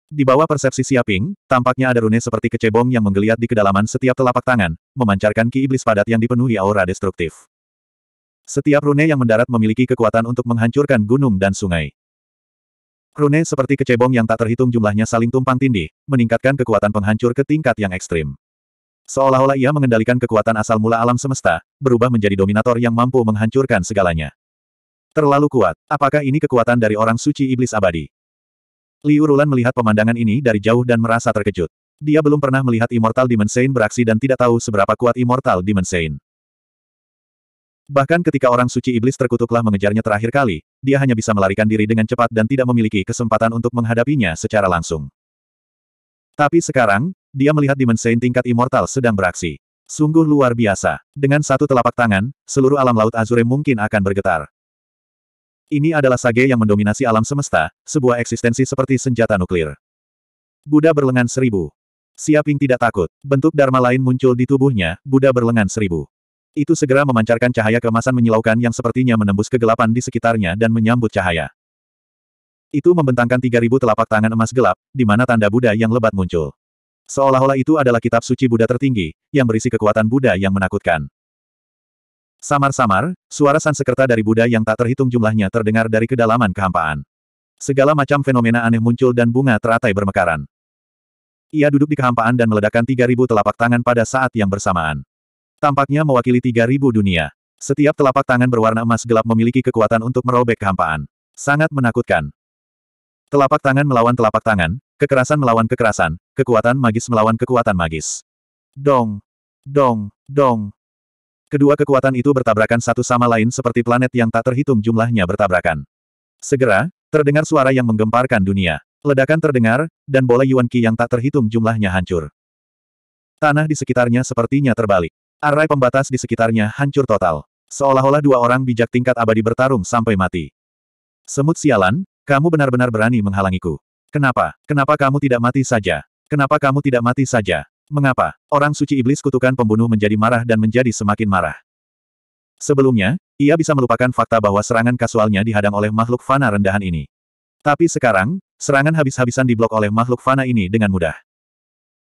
Di bawah persepsi Siaping, tampaknya ada rune seperti kecebong yang menggeliat di kedalaman setiap telapak tangan, memancarkan ki iblis padat yang dipenuhi aura destruktif. Setiap rune yang mendarat memiliki kekuatan untuk menghancurkan gunung dan sungai. Rune seperti kecebong yang tak terhitung jumlahnya saling tumpang tindih, meningkatkan kekuatan penghancur ke tingkat yang ekstrim. Seolah-olah ia mengendalikan kekuatan asal mula alam semesta, berubah menjadi dominator yang mampu menghancurkan segalanya. Terlalu kuat, apakah ini kekuatan dari orang suci iblis abadi? Liu Rulan melihat pemandangan ini dari jauh dan merasa terkejut. Dia belum pernah melihat Immortal Dimension beraksi dan tidak tahu seberapa kuat Immortal Dimension. Bahkan ketika orang suci iblis terkutuklah mengejarnya terakhir kali, dia hanya bisa melarikan diri dengan cepat dan tidak memiliki kesempatan untuk menghadapinya secara langsung. Tapi sekarang, dia melihat Dimension tingkat Immortal sedang beraksi. Sungguh luar biasa. Dengan satu telapak tangan, seluruh alam laut Azure mungkin akan bergetar. Ini adalah sage yang mendominasi alam semesta, sebuah eksistensi seperti senjata nuklir. Buddha berlengan seribu. Siaping tidak takut. Bentuk Dharma lain muncul di tubuhnya, Buddha berlengan seribu. Itu segera memancarkan cahaya kemasan menyilaukan yang sepertinya menembus kegelapan di sekitarnya dan menyambut cahaya. Itu membentangkan 3.000 telapak tangan emas gelap, di mana tanda Buddha yang lebat muncul. Seolah-olah itu adalah kitab suci Buddha tertinggi, yang berisi kekuatan Buddha yang menakutkan. Samar-samar, suara sansekerta dari Buddha yang tak terhitung jumlahnya terdengar dari kedalaman kehampaan. Segala macam fenomena aneh muncul dan bunga teratai bermekaran. Ia duduk di kehampaan dan meledakkan 3.000 telapak tangan pada saat yang bersamaan. Tampaknya mewakili 3.000 dunia. Setiap telapak tangan berwarna emas gelap memiliki kekuatan untuk merobek kehampaan. Sangat menakutkan. Telapak tangan melawan telapak tangan, kekerasan melawan kekerasan, kekuatan magis melawan kekuatan magis. Dong, dong, dong, Kedua kekuatan itu bertabrakan satu sama lain seperti planet yang tak terhitung jumlahnya bertabrakan. Segera, terdengar suara yang menggemparkan dunia. Ledakan terdengar, dan bola Yuan Qi yang tak terhitung jumlahnya hancur. Tanah di sekitarnya sepertinya terbalik. Arai pembatas di sekitarnya hancur total. Seolah-olah dua orang bijak tingkat abadi bertarung sampai mati. Semut sialan, kamu benar-benar berani menghalangiku. Kenapa? Kenapa kamu tidak mati saja? Kenapa kamu tidak mati saja? Mengapa? Orang suci iblis kutukan pembunuh menjadi marah dan menjadi semakin marah. Sebelumnya, ia bisa melupakan fakta bahwa serangan kasualnya dihadang oleh makhluk fana rendahan ini. Tapi sekarang, serangan habis-habisan diblok oleh makhluk fana ini dengan mudah.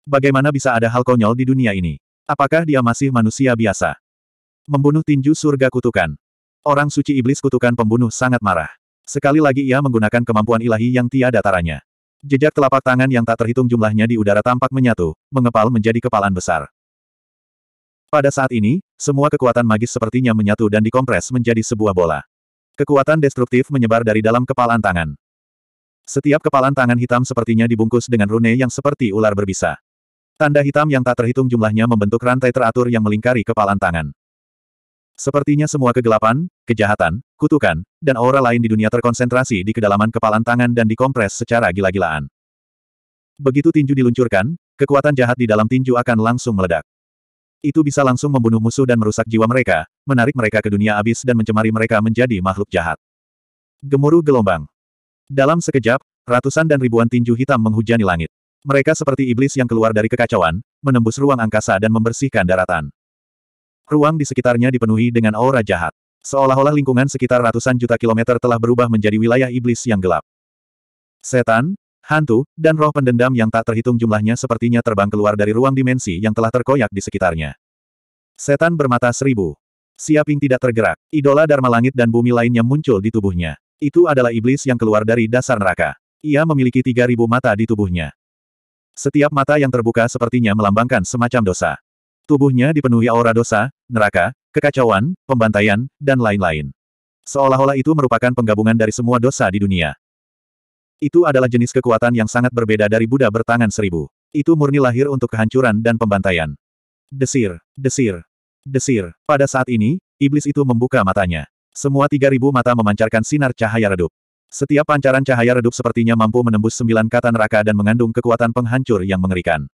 Bagaimana bisa ada hal konyol di dunia ini? Apakah dia masih manusia biasa? Membunuh tinju surga kutukan. Orang suci iblis kutukan pembunuh sangat marah. Sekali lagi ia menggunakan kemampuan ilahi yang tiada taranya. Jejak telapak tangan yang tak terhitung jumlahnya di udara tampak menyatu, mengepal menjadi kepalan besar. Pada saat ini, semua kekuatan magis sepertinya menyatu dan dikompres menjadi sebuah bola. Kekuatan destruktif menyebar dari dalam kepalan tangan. Setiap kepalan tangan hitam sepertinya dibungkus dengan rune yang seperti ular berbisa. Tanda hitam yang tak terhitung jumlahnya membentuk rantai teratur yang melingkari kepalan tangan. Sepertinya semua kegelapan, kejahatan, kutukan, dan aura lain di dunia terkonsentrasi di kedalaman kepalan tangan dan dikompres secara gila-gilaan. Begitu tinju diluncurkan, kekuatan jahat di dalam tinju akan langsung meledak. Itu bisa langsung membunuh musuh dan merusak jiwa mereka, menarik mereka ke dunia abis dan mencemari mereka menjadi makhluk jahat. Gemuruh gelombang. Dalam sekejap, ratusan dan ribuan tinju hitam menghujani langit. Mereka seperti iblis yang keluar dari kekacauan, menembus ruang angkasa dan membersihkan daratan. Ruang di sekitarnya dipenuhi dengan aura jahat. Seolah-olah lingkungan sekitar ratusan juta kilometer telah berubah menjadi wilayah iblis yang gelap. Setan, hantu, dan roh pendendam yang tak terhitung jumlahnya sepertinya terbang keluar dari ruang dimensi yang telah terkoyak di sekitarnya. Setan bermata seribu. Siaping tidak tergerak, idola Dharma Langit dan bumi lainnya muncul di tubuhnya. Itu adalah iblis yang keluar dari dasar neraka. Ia memiliki tiga ribu mata di tubuhnya. Setiap mata yang terbuka sepertinya melambangkan semacam dosa. Tubuhnya dipenuhi aura dosa, neraka, kekacauan, pembantaian, dan lain-lain. Seolah-olah itu merupakan penggabungan dari semua dosa di dunia. Itu adalah jenis kekuatan yang sangat berbeda dari Buddha bertangan seribu. Itu murni lahir untuk kehancuran dan pembantaian. Desir, desir, desir. Pada saat ini, iblis itu membuka matanya. Semua tiga ribu mata memancarkan sinar cahaya redup. Setiap pancaran cahaya redup sepertinya mampu menembus sembilan kata neraka dan mengandung kekuatan penghancur yang mengerikan.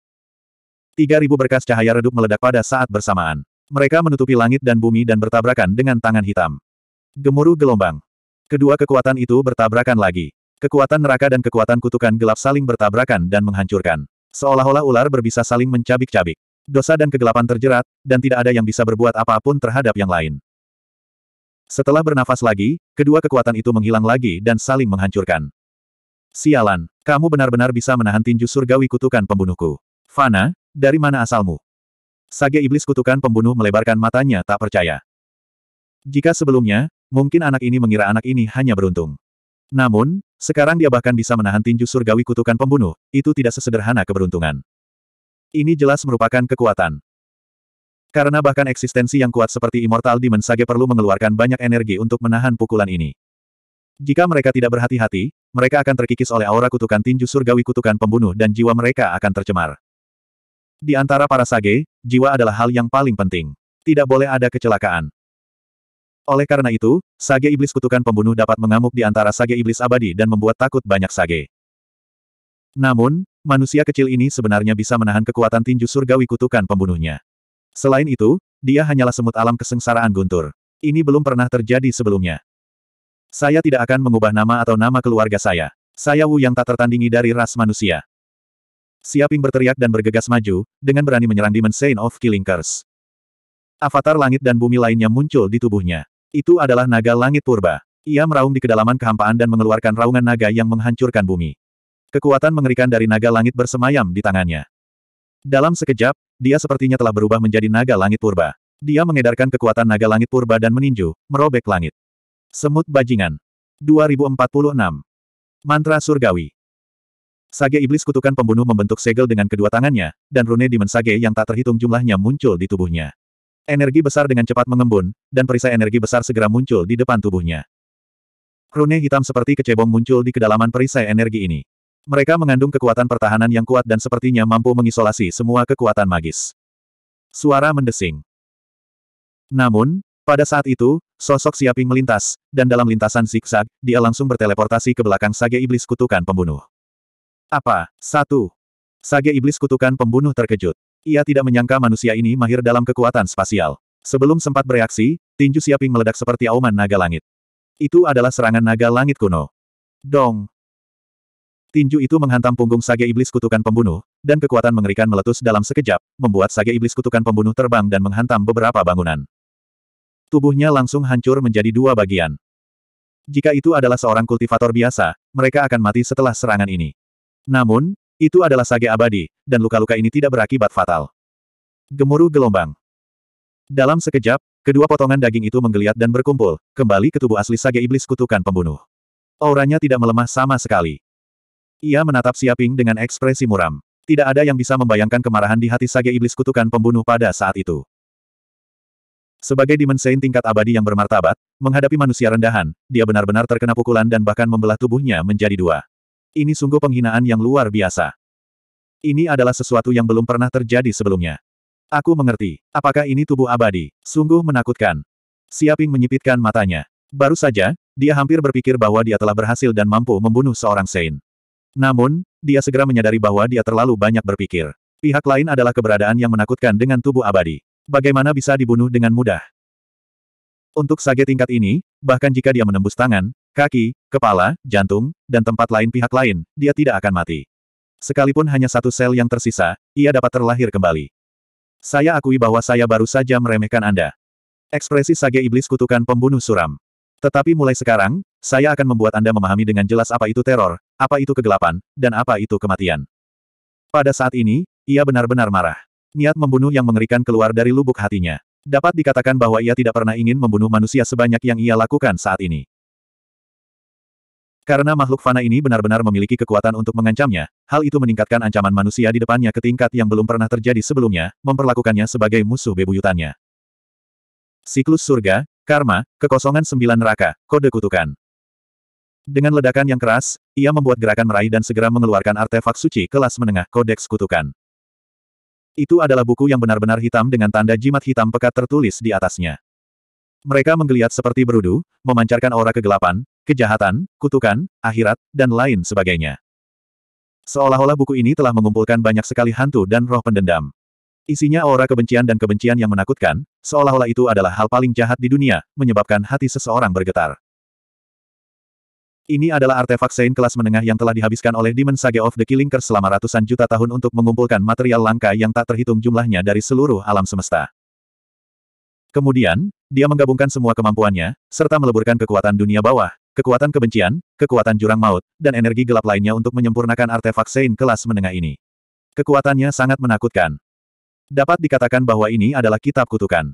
Tiga ribu berkas cahaya redup meledak pada saat bersamaan. Mereka menutupi langit dan bumi dan bertabrakan dengan tangan hitam. Gemuruh gelombang. Kedua kekuatan itu bertabrakan lagi. Kekuatan neraka dan kekuatan kutukan gelap saling bertabrakan dan menghancurkan. Seolah-olah ular berbisa saling mencabik-cabik. Dosa dan kegelapan terjerat, dan tidak ada yang bisa berbuat apapun terhadap yang lain. Setelah bernafas lagi, kedua kekuatan itu menghilang lagi dan saling menghancurkan. Sialan, kamu benar-benar bisa menahan tinju surgawi kutukan pembunuhku. Fana, dari mana asalmu? Sage iblis kutukan pembunuh melebarkan matanya tak percaya. Jika sebelumnya, mungkin anak ini mengira anak ini hanya beruntung. Namun, sekarang dia bahkan bisa menahan tinju surgawi kutukan pembunuh, itu tidak sesederhana keberuntungan. Ini jelas merupakan kekuatan. Karena bahkan eksistensi yang kuat seperti Immortal Demon Sage perlu mengeluarkan banyak energi untuk menahan pukulan ini. Jika mereka tidak berhati-hati, mereka akan terkikis oleh aura kutukan tinju surgawi kutukan pembunuh dan jiwa mereka akan tercemar. Di antara para sage, jiwa adalah hal yang paling penting. Tidak boleh ada kecelakaan. Oleh karena itu, sage iblis kutukan pembunuh dapat mengamuk di antara sage iblis abadi dan membuat takut banyak sage. Namun, manusia kecil ini sebenarnya bisa menahan kekuatan tinju surgawi kutukan pembunuhnya. Selain itu, dia hanyalah semut alam kesengsaraan guntur. Ini belum pernah terjadi sebelumnya. Saya tidak akan mengubah nama atau nama keluarga saya. Saya Wu yang tak tertandingi dari ras manusia. Siaping berteriak dan bergegas maju, dengan berani menyerang Demon Saint of Killing Curse. Avatar langit dan bumi lainnya muncul di tubuhnya. Itu adalah naga langit purba. Ia meraung di kedalaman kehampaan dan mengeluarkan raungan naga yang menghancurkan bumi. Kekuatan mengerikan dari naga langit bersemayam di tangannya. Dalam sekejap, dia sepertinya telah berubah menjadi naga langit purba. Dia mengedarkan kekuatan naga langit purba dan meninju, merobek langit. Semut bajingan. 2046. Mantra surgawi. Sage iblis kutukan pembunuh membentuk segel dengan kedua tangannya, dan rune di Sage yang tak terhitung jumlahnya muncul di tubuhnya. Energi besar dengan cepat mengembun, dan perisai energi besar segera muncul di depan tubuhnya. Rune hitam seperti kecebong muncul di kedalaman perisai energi ini. Mereka mengandung kekuatan pertahanan yang kuat dan sepertinya mampu mengisolasi semua kekuatan magis. Suara mendesing. Namun, pada saat itu, sosok Siaping melintas, dan dalam lintasan zigzag, dia langsung berteleportasi ke belakang sage iblis kutukan pembunuh. Apa? Satu. Sage Iblis Kutukan Pembunuh terkejut. Ia tidak menyangka manusia ini mahir dalam kekuatan spasial. Sebelum sempat bereaksi, tinju siaping meledak seperti auman naga langit. Itu adalah serangan naga langit kuno. Dong. Tinju itu menghantam punggung Sage Iblis Kutukan Pembunuh, dan kekuatan mengerikan meletus dalam sekejap, membuat Sage Iblis Kutukan Pembunuh terbang dan menghantam beberapa bangunan. Tubuhnya langsung hancur menjadi dua bagian. Jika itu adalah seorang kultivator biasa, mereka akan mati setelah serangan ini. Namun, itu adalah sage abadi, dan luka-luka ini tidak berakibat fatal. Gemuruh gelombang. Dalam sekejap, kedua potongan daging itu menggeliat dan berkumpul, kembali ke tubuh asli sage iblis kutukan pembunuh. Auranya tidak melemah sama sekali. Ia menatap Siaping dengan ekspresi muram. Tidak ada yang bisa membayangkan kemarahan di hati sage iblis kutukan pembunuh pada saat itu. Sebagai dimensi tingkat abadi yang bermartabat, menghadapi manusia rendahan, dia benar-benar terkena pukulan dan bahkan membelah tubuhnya menjadi dua. Ini sungguh penghinaan yang luar biasa. Ini adalah sesuatu yang belum pernah terjadi sebelumnya. Aku mengerti. Apakah ini tubuh abadi? Sungguh menakutkan. Siaping menyipitkan matanya. Baru saja, dia hampir berpikir bahwa dia telah berhasil dan mampu membunuh seorang Sein. Namun, dia segera menyadari bahwa dia terlalu banyak berpikir. Pihak lain adalah keberadaan yang menakutkan dengan tubuh abadi. Bagaimana bisa dibunuh dengan mudah? Untuk sage tingkat ini, bahkan jika dia menembus tangan, kaki, kepala, jantung, dan tempat lain pihak lain, dia tidak akan mati. Sekalipun hanya satu sel yang tersisa, ia dapat terlahir kembali. Saya akui bahwa saya baru saja meremehkan Anda. Ekspresi sage iblis kutukan pembunuh suram. Tetapi mulai sekarang, saya akan membuat Anda memahami dengan jelas apa itu teror, apa itu kegelapan, dan apa itu kematian. Pada saat ini, ia benar-benar marah. Niat membunuh yang mengerikan keluar dari lubuk hatinya. Dapat dikatakan bahwa ia tidak pernah ingin membunuh manusia sebanyak yang ia lakukan saat ini. Karena makhluk fana ini benar-benar memiliki kekuatan untuk mengancamnya, hal itu meningkatkan ancaman manusia di depannya ke tingkat yang belum pernah terjadi sebelumnya, memperlakukannya sebagai musuh bebuyutannya. Siklus surga, karma, kekosongan sembilan neraka, kode kutukan. Dengan ledakan yang keras, ia membuat gerakan meraih dan segera mengeluarkan artefak suci kelas menengah kodeks kutukan. Itu adalah buku yang benar-benar hitam dengan tanda jimat hitam pekat tertulis di atasnya. Mereka menggeliat seperti berudu, memancarkan aura kegelapan, kejahatan, kutukan, akhirat, dan lain sebagainya. Seolah-olah buku ini telah mengumpulkan banyak sekali hantu dan roh pendendam. Isinya aura kebencian dan kebencian yang menakutkan, seolah-olah itu adalah hal paling jahat di dunia, menyebabkan hati seseorang bergetar. Ini adalah artefak Sein kelas menengah yang telah dihabiskan oleh Demon Sage of the Killing Curse selama ratusan juta tahun untuk mengumpulkan material langka yang tak terhitung jumlahnya dari seluruh alam semesta. Kemudian, dia menggabungkan semua kemampuannya, serta meleburkan kekuatan dunia bawah, kekuatan kebencian, kekuatan jurang maut, dan energi gelap lainnya untuk menyempurnakan artefak Sein kelas menengah ini. Kekuatannya sangat menakutkan. Dapat dikatakan bahwa ini adalah kitab kutukan.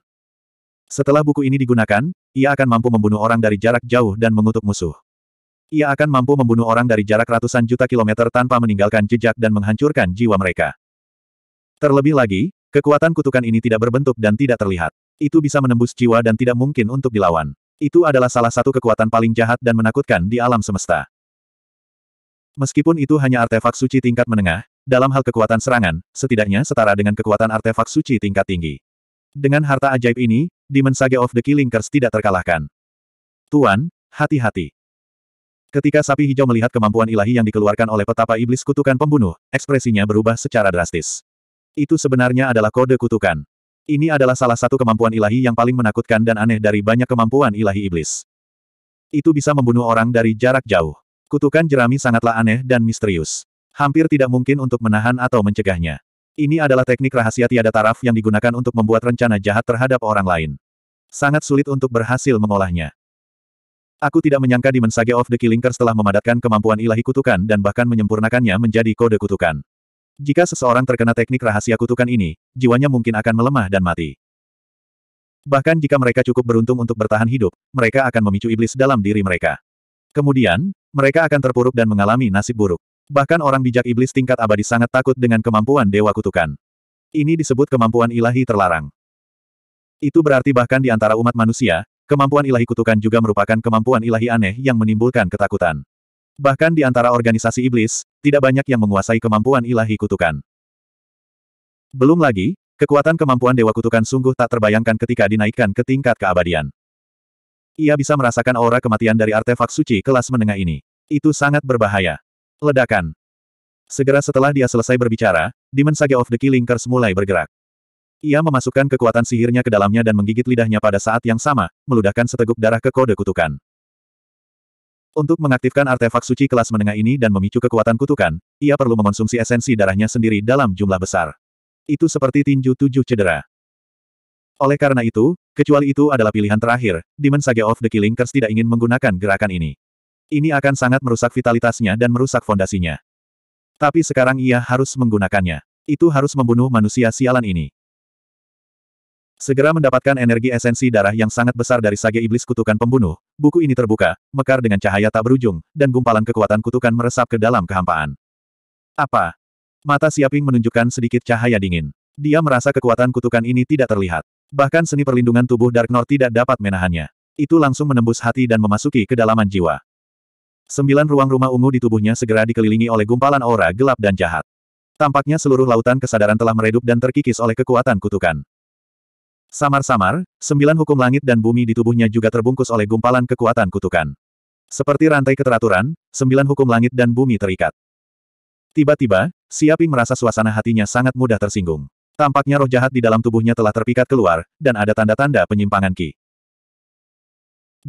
Setelah buku ini digunakan, ia akan mampu membunuh orang dari jarak jauh dan mengutuk musuh. Ia akan mampu membunuh orang dari jarak ratusan juta kilometer tanpa meninggalkan jejak dan menghancurkan jiwa mereka. Terlebih lagi, kekuatan kutukan ini tidak berbentuk dan tidak terlihat. Itu bisa menembus jiwa dan tidak mungkin untuk dilawan. Itu adalah salah satu kekuatan paling jahat dan menakutkan di alam semesta. Meskipun itu hanya artefak suci tingkat menengah, dalam hal kekuatan serangan, setidaknya setara dengan kekuatan artefak suci tingkat tinggi. Dengan harta ajaib ini, Demon Sage of the Killing Curse tidak terkalahkan. Tuan, hati-hati. Ketika sapi hijau melihat kemampuan ilahi yang dikeluarkan oleh petapa iblis kutukan pembunuh, ekspresinya berubah secara drastis. Itu sebenarnya adalah kode kutukan. Ini adalah salah satu kemampuan ilahi yang paling menakutkan dan aneh dari banyak kemampuan ilahi iblis. Itu bisa membunuh orang dari jarak jauh. Kutukan jerami sangatlah aneh dan misterius. Hampir tidak mungkin untuk menahan atau mencegahnya. Ini adalah teknik rahasia tiada taraf yang digunakan untuk membuat rencana jahat terhadap orang lain. Sangat sulit untuk berhasil mengolahnya. Aku tidak menyangka di Sage of the Killing setelah memadatkan kemampuan ilahi kutukan dan bahkan menyempurnakannya menjadi kode kutukan. Jika seseorang terkena teknik rahasia kutukan ini, jiwanya mungkin akan melemah dan mati. Bahkan jika mereka cukup beruntung untuk bertahan hidup, mereka akan memicu iblis dalam diri mereka. Kemudian, mereka akan terpuruk dan mengalami nasib buruk. Bahkan orang bijak iblis tingkat abadi sangat takut dengan kemampuan dewa kutukan. Ini disebut kemampuan ilahi terlarang. Itu berarti bahkan di antara umat manusia, kemampuan ilahi kutukan juga merupakan kemampuan ilahi aneh yang menimbulkan ketakutan. Bahkan di antara organisasi iblis, tidak banyak yang menguasai kemampuan ilahi kutukan. Belum lagi, kekuatan kemampuan dewa kutukan sungguh tak terbayangkan ketika dinaikkan ke tingkat keabadian. Ia bisa merasakan aura kematian dari artefak suci kelas menengah ini. Itu sangat berbahaya. Ledakan. Segera setelah dia selesai berbicara, Demon Saga of the Killing Curse mulai bergerak. Ia memasukkan kekuatan sihirnya ke dalamnya dan menggigit lidahnya pada saat yang sama, meludahkan seteguk darah ke kode kutukan. Untuk mengaktifkan artefak suci kelas menengah ini dan memicu kekuatan kutukan, ia perlu mengonsumsi esensi darahnya sendiri dalam jumlah besar. Itu seperti tinju tujuh cedera. Oleh karena itu, kecuali itu adalah pilihan terakhir, Demon Sage of the Killing Curse tidak ingin menggunakan gerakan ini. Ini akan sangat merusak vitalitasnya dan merusak fondasinya. Tapi sekarang ia harus menggunakannya. Itu harus membunuh manusia sialan ini. Segera mendapatkan energi esensi darah yang sangat besar dari sage iblis kutukan pembunuh, buku ini terbuka, mekar dengan cahaya tak berujung, dan gumpalan kekuatan kutukan meresap ke dalam kehampaan. Apa? Mata Siaping menunjukkan sedikit cahaya dingin. Dia merasa kekuatan kutukan ini tidak terlihat. Bahkan seni perlindungan tubuh Dark North tidak dapat menahannya. Itu langsung menembus hati dan memasuki kedalaman jiwa. Sembilan ruang rumah ungu di tubuhnya segera dikelilingi oleh gumpalan aura gelap dan jahat. Tampaknya seluruh lautan kesadaran telah meredup dan terkikis oleh kekuatan kutukan. Samar-samar, sembilan hukum langit dan bumi di tubuhnya juga terbungkus oleh gumpalan kekuatan kutukan. Seperti rantai keteraturan, sembilan hukum langit dan bumi terikat. Tiba-tiba, Siaping merasa suasana hatinya sangat mudah tersinggung. Tampaknya roh jahat di dalam tubuhnya telah terpikat keluar, dan ada tanda-tanda penyimpangan Ki.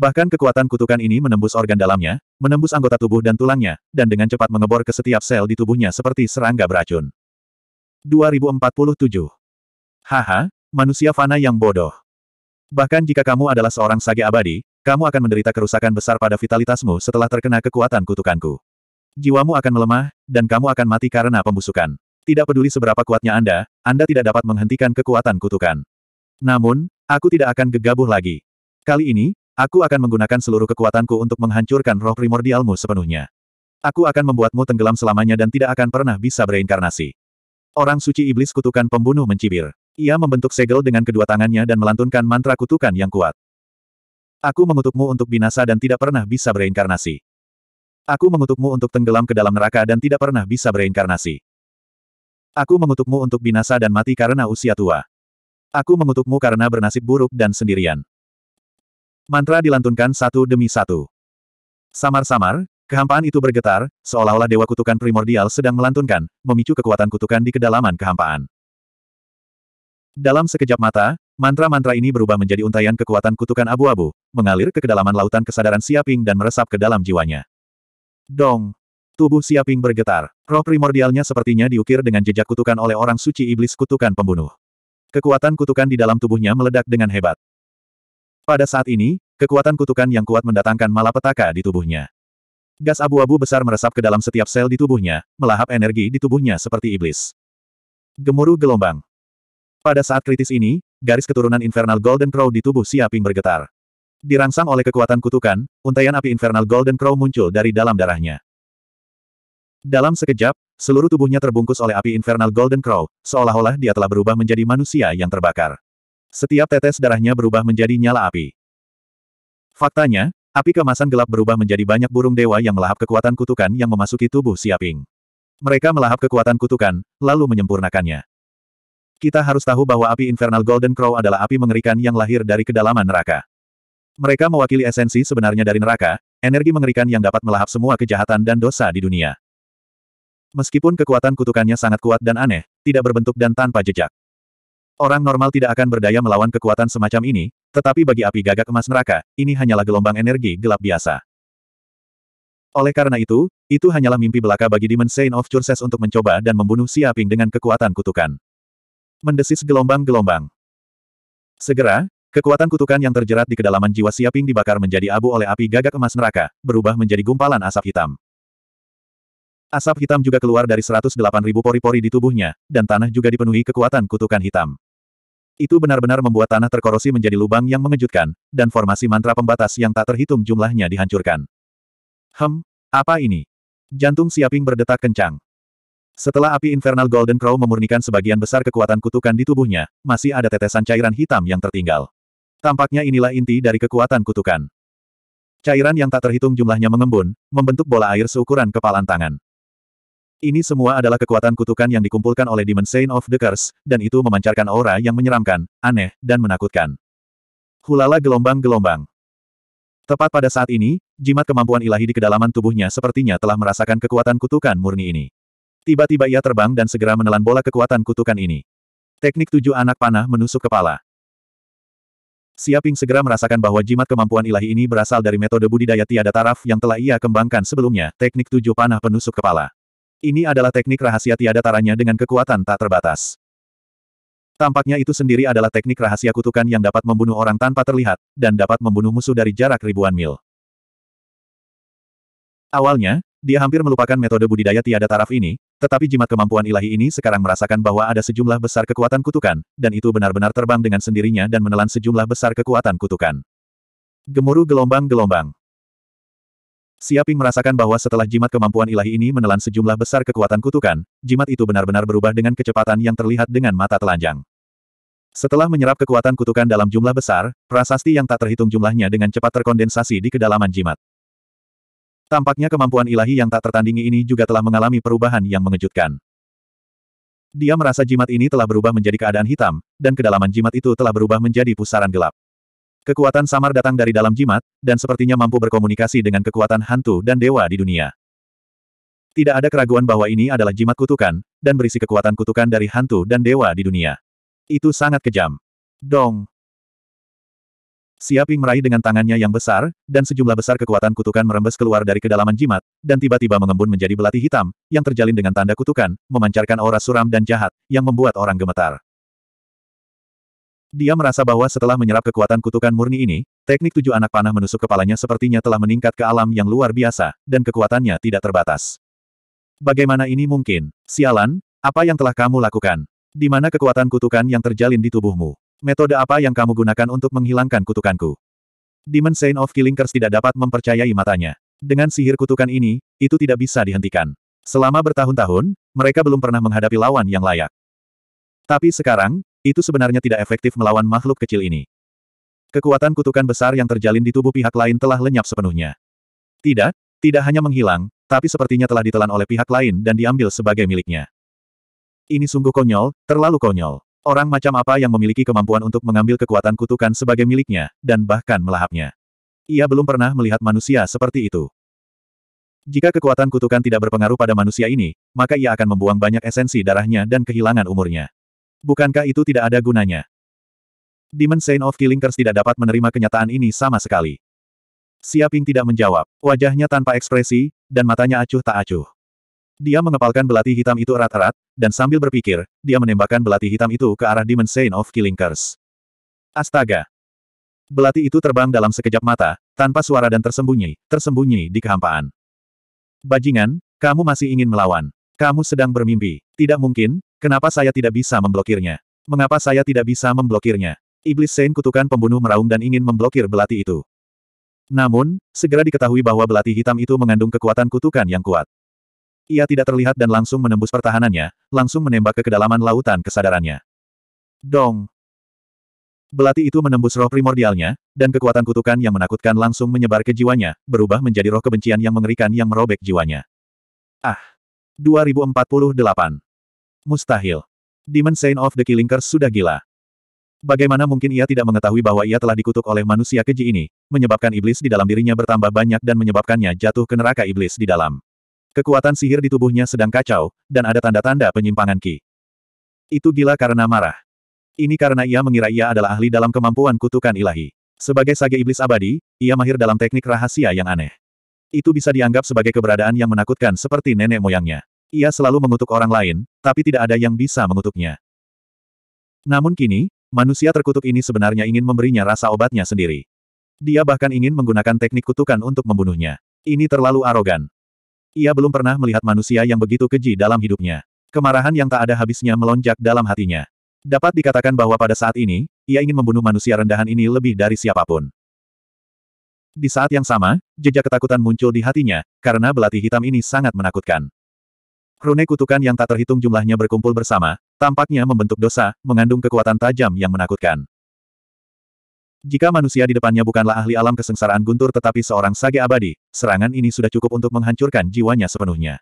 Bahkan kekuatan kutukan ini menembus organ dalamnya, menembus anggota tubuh dan tulangnya, dan dengan cepat mengebor ke setiap sel di tubuhnya seperti serangga beracun. 2047 Haha, Manusia fana yang bodoh. Bahkan jika kamu adalah seorang sage abadi, kamu akan menderita kerusakan besar pada vitalitasmu setelah terkena kekuatan kutukanku. Jiwamu akan melemah, dan kamu akan mati karena pembusukan. Tidak peduli seberapa kuatnya Anda, Anda tidak dapat menghentikan kekuatan kutukan. Namun, aku tidak akan gegabah lagi. Kali ini, aku akan menggunakan seluruh kekuatanku untuk menghancurkan roh primordialmu sepenuhnya. Aku akan membuatmu tenggelam selamanya dan tidak akan pernah bisa bereinkarnasi. Orang suci iblis kutukan pembunuh mencibir. Ia membentuk segel dengan kedua tangannya dan melantunkan mantra kutukan yang kuat. Aku mengutukmu untuk binasa dan tidak pernah bisa bereinkarnasi. Aku mengutukmu untuk tenggelam ke dalam neraka dan tidak pernah bisa bereinkarnasi. Aku mengutukmu untuk binasa dan mati karena usia tua. Aku mengutukmu karena bernasib buruk dan sendirian. Mantra dilantunkan satu demi satu. Samar-samar, kehampaan itu bergetar, seolah-olah dewa kutukan primordial sedang melantunkan, memicu kekuatan kutukan di kedalaman kehampaan. Dalam sekejap mata, mantra-mantra ini berubah menjadi untaian kekuatan kutukan abu-abu, mengalir ke kedalaman lautan kesadaran Siaping dan meresap ke dalam jiwanya. Dong! Tubuh Siaping bergetar. Roh primordialnya sepertinya diukir dengan jejak kutukan oleh orang suci iblis kutukan pembunuh. Kekuatan kutukan di dalam tubuhnya meledak dengan hebat. Pada saat ini, kekuatan kutukan yang kuat mendatangkan malapetaka di tubuhnya. Gas abu-abu besar meresap ke dalam setiap sel di tubuhnya, melahap energi di tubuhnya seperti iblis. Gemuruh gelombang. Pada saat kritis ini, garis keturunan Infernal Golden Crow di tubuh Siaping bergetar. Dirangsang oleh kekuatan kutukan, untaian api Infernal Golden Crow muncul dari dalam darahnya. Dalam sekejap, seluruh tubuhnya terbungkus oleh api Infernal Golden Crow, seolah-olah dia telah berubah menjadi manusia yang terbakar. Setiap tetes darahnya berubah menjadi nyala api. Faktanya, api kemasan gelap berubah menjadi banyak burung dewa yang melahap kekuatan kutukan yang memasuki tubuh Siaping. Mereka melahap kekuatan kutukan, lalu menyempurnakannya. Kita harus tahu bahwa api Infernal Golden Crow adalah api mengerikan yang lahir dari kedalaman neraka. Mereka mewakili esensi sebenarnya dari neraka, energi mengerikan yang dapat melahap semua kejahatan dan dosa di dunia. Meskipun kekuatan kutukannya sangat kuat dan aneh, tidak berbentuk dan tanpa jejak. Orang normal tidak akan berdaya melawan kekuatan semacam ini, tetapi bagi api gagak emas neraka, ini hanyalah gelombang energi gelap biasa. Oleh karena itu, itu hanyalah mimpi belaka bagi Demon Saint of Churches untuk mencoba dan membunuh Siaping dengan kekuatan kutukan. Mendesis gelombang-gelombang. Segera, kekuatan kutukan yang terjerat di kedalaman jiwa Siaping dibakar menjadi abu oleh api gagak emas neraka, berubah menjadi gumpalan asap hitam. Asap hitam juga keluar dari 108.000 pori-pori di tubuhnya, dan tanah juga dipenuhi kekuatan kutukan hitam. Itu benar-benar membuat tanah terkorosi menjadi lubang yang mengejutkan, dan formasi mantra pembatas yang tak terhitung jumlahnya dihancurkan. Hem, apa ini? Jantung Siaping berdetak kencang. Setelah api infernal Golden Crow memurnikan sebagian besar kekuatan kutukan di tubuhnya, masih ada tetesan cairan hitam yang tertinggal. Tampaknya inilah inti dari kekuatan kutukan. Cairan yang tak terhitung jumlahnya mengembun, membentuk bola air seukuran kepalan tangan. Ini semua adalah kekuatan kutukan yang dikumpulkan oleh Demon Saint of the Curse, dan itu memancarkan aura yang menyeramkan, aneh, dan menakutkan. Hulala gelombang-gelombang. Tepat pada saat ini, jimat kemampuan ilahi di kedalaman tubuhnya sepertinya telah merasakan kekuatan kutukan murni ini. Tiba-tiba ia terbang dan segera menelan bola kekuatan kutukan ini. Teknik tujuh anak panah menusuk kepala. Siaping segera merasakan bahwa jimat kemampuan ilahi ini berasal dari metode budidaya tiada taraf yang telah ia kembangkan sebelumnya, teknik tujuh panah penusuk kepala. Ini adalah teknik rahasia tiada taranya dengan kekuatan tak terbatas. Tampaknya itu sendiri adalah teknik rahasia kutukan yang dapat membunuh orang tanpa terlihat, dan dapat membunuh musuh dari jarak ribuan mil. Awalnya, dia hampir melupakan metode budidaya tiada taraf ini, tetapi jimat kemampuan ilahi ini sekarang merasakan bahwa ada sejumlah besar kekuatan kutukan, dan itu benar-benar terbang dengan sendirinya dan menelan sejumlah besar kekuatan kutukan. Gemuruh gelombang-gelombang. Siaping merasakan bahwa setelah jimat kemampuan ilahi ini menelan sejumlah besar kekuatan kutukan, jimat itu benar-benar berubah dengan kecepatan yang terlihat dengan mata telanjang. Setelah menyerap kekuatan kutukan dalam jumlah besar, prasasti yang tak terhitung jumlahnya dengan cepat terkondensasi di kedalaman jimat. Tampaknya kemampuan ilahi yang tak tertandingi ini juga telah mengalami perubahan yang mengejutkan. Dia merasa jimat ini telah berubah menjadi keadaan hitam, dan kedalaman jimat itu telah berubah menjadi pusaran gelap. Kekuatan samar datang dari dalam jimat, dan sepertinya mampu berkomunikasi dengan kekuatan hantu dan dewa di dunia. Tidak ada keraguan bahwa ini adalah jimat kutukan, dan berisi kekuatan kutukan dari hantu dan dewa di dunia. Itu sangat kejam. Dong! Siaping meraih dengan tangannya yang besar, dan sejumlah besar kekuatan kutukan merembes keluar dari kedalaman jimat, dan tiba-tiba mengembun menjadi belati hitam, yang terjalin dengan tanda kutukan, memancarkan aura suram dan jahat, yang membuat orang gemetar. Dia merasa bahwa setelah menyerap kekuatan kutukan murni ini, teknik tujuh anak panah menusuk kepalanya sepertinya telah meningkat ke alam yang luar biasa, dan kekuatannya tidak terbatas. Bagaimana ini mungkin? Sialan, apa yang telah kamu lakukan? Di mana kekuatan kutukan yang terjalin di tubuhmu? Metode apa yang kamu gunakan untuk menghilangkan kutukanku? Demon Saint of Killing tidak dapat mempercayai matanya. Dengan sihir kutukan ini, itu tidak bisa dihentikan. Selama bertahun-tahun, mereka belum pernah menghadapi lawan yang layak. Tapi sekarang, itu sebenarnya tidak efektif melawan makhluk kecil ini. Kekuatan kutukan besar yang terjalin di tubuh pihak lain telah lenyap sepenuhnya. Tidak, tidak hanya menghilang, tapi sepertinya telah ditelan oleh pihak lain dan diambil sebagai miliknya. Ini sungguh konyol, terlalu konyol. Orang macam apa yang memiliki kemampuan untuk mengambil kekuatan kutukan sebagai miliknya, dan bahkan melahapnya. Ia belum pernah melihat manusia seperti itu. Jika kekuatan kutukan tidak berpengaruh pada manusia ini, maka ia akan membuang banyak esensi darahnya dan kehilangan umurnya. Bukankah itu tidak ada gunanya? Demon Saint of Killing tidak dapat menerima kenyataan ini sama sekali. Siaping tidak menjawab, wajahnya tanpa ekspresi, dan matanya acuh tak acuh. Dia mengepalkan belati hitam itu erat-erat, dan sambil berpikir, dia menembakkan belati hitam itu ke arah Demon Saint of Killing Curse. Astaga! Belati itu terbang dalam sekejap mata, tanpa suara dan tersembunyi, tersembunyi di kehampaan. Bajingan, kamu masih ingin melawan. Kamu sedang bermimpi. Tidak mungkin, kenapa saya tidak bisa memblokirnya? Mengapa saya tidak bisa memblokirnya? Iblis Saint kutukan pembunuh meraung dan ingin memblokir belati itu. Namun, segera diketahui bahwa belati hitam itu mengandung kekuatan kutukan yang kuat. Ia tidak terlihat dan langsung menembus pertahanannya, langsung menembak ke kedalaman lautan kesadarannya. Dong! Belati itu menembus roh primordialnya, dan kekuatan kutukan yang menakutkan langsung menyebar ke jiwanya, berubah menjadi roh kebencian yang mengerikan yang merobek jiwanya. Ah! 2048. Mustahil. Demon Saint of the Killing Curse sudah gila. Bagaimana mungkin ia tidak mengetahui bahwa ia telah dikutuk oleh manusia keji ini, menyebabkan iblis di dalam dirinya bertambah banyak dan menyebabkannya jatuh ke neraka iblis di dalam. Kekuatan sihir di tubuhnya sedang kacau, dan ada tanda-tanda penyimpangan Ki. Itu gila karena marah. Ini karena ia mengira ia adalah ahli dalam kemampuan kutukan ilahi. Sebagai sage iblis abadi, ia mahir dalam teknik rahasia yang aneh. Itu bisa dianggap sebagai keberadaan yang menakutkan seperti nenek moyangnya. Ia selalu mengutuk orang lain, tapi tidak ada yang bisa mengutuknya. Namun kini, manusia terkutuk ini sebenarnya ingin memberinya rasa obatnya sendiri. Dia bahkan ingin menggunakan teknik kutukan untuk membunuhnya. Ini terlalu arogan. Ia belum pernah melihat manusia yang begitu keji dalam hidupnya. Kemarahan yang tak ada habisnya melonjak dalam hatinya. Dapat dikatakan bahwa pada saat ini, ia ingin membunuh manusia rendahan ini lebih dari siapapun. Di saat yang sama, jejak ketakutan muncul di hatinya, karena belati hitam ini sangat menakutkan. Rune kutukan yang tak terhitung jumlahnya berkumpul bersama, tampaknya membentuk dosa, mengandung kekuatan tajam yang menakutkan. Jika manusia di depannya bukanlah ahli alam kesengsaraan guntur tetapi seorang sage abadi, serangan ini sudah cukup untuk menghancurkan jiwanya sepenuhnya.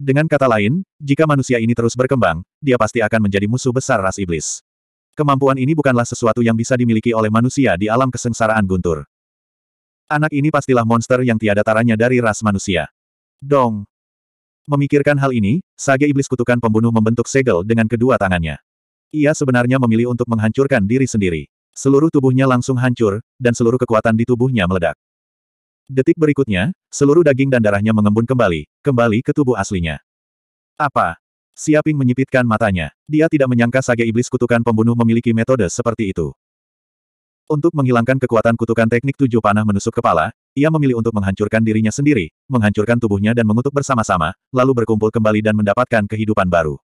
Dengan kata lain, jika manusia ini terus berkembang, dia pasti akan menjadi musuh besar ras iblis. Kemampuan ini bukanlah sesuatu yang bisa dimiliki oleh manusia di alam kesengsaraan guntur. Anak ini pastilah monster yang tiada taranya dari ras manusia. Dong. Memikirkan hal ini, sage iblis kutukan pembunuh membentuk segel dengan kedua tangannya. Ia sebenarnya memilih untuk menghancurkan diri sendiri. Seluruh tubuhnya langsung hancur, dan seluruh kekuatan di tubuhnya meledak. Detik berikutnya, seluruh daging dan darahnya mengembun kembali, kembali ke tubuh aslinya. Apa? Siaping menyipitkan matanya. Dia tidak menyangka Sage Iblis Kutukan Pembunuh memiliki metode seperti itu. Untuk menghilangkan kekuatan kutukan teknik tujuh panah menusuk kepala, ia memilih untuk menghancurkan dirinya sendiri, menghancurkan tubuhnya dan mengutuk bersama-sama, lalu berkumpul kembali dan mendapatkan kehidupan baru.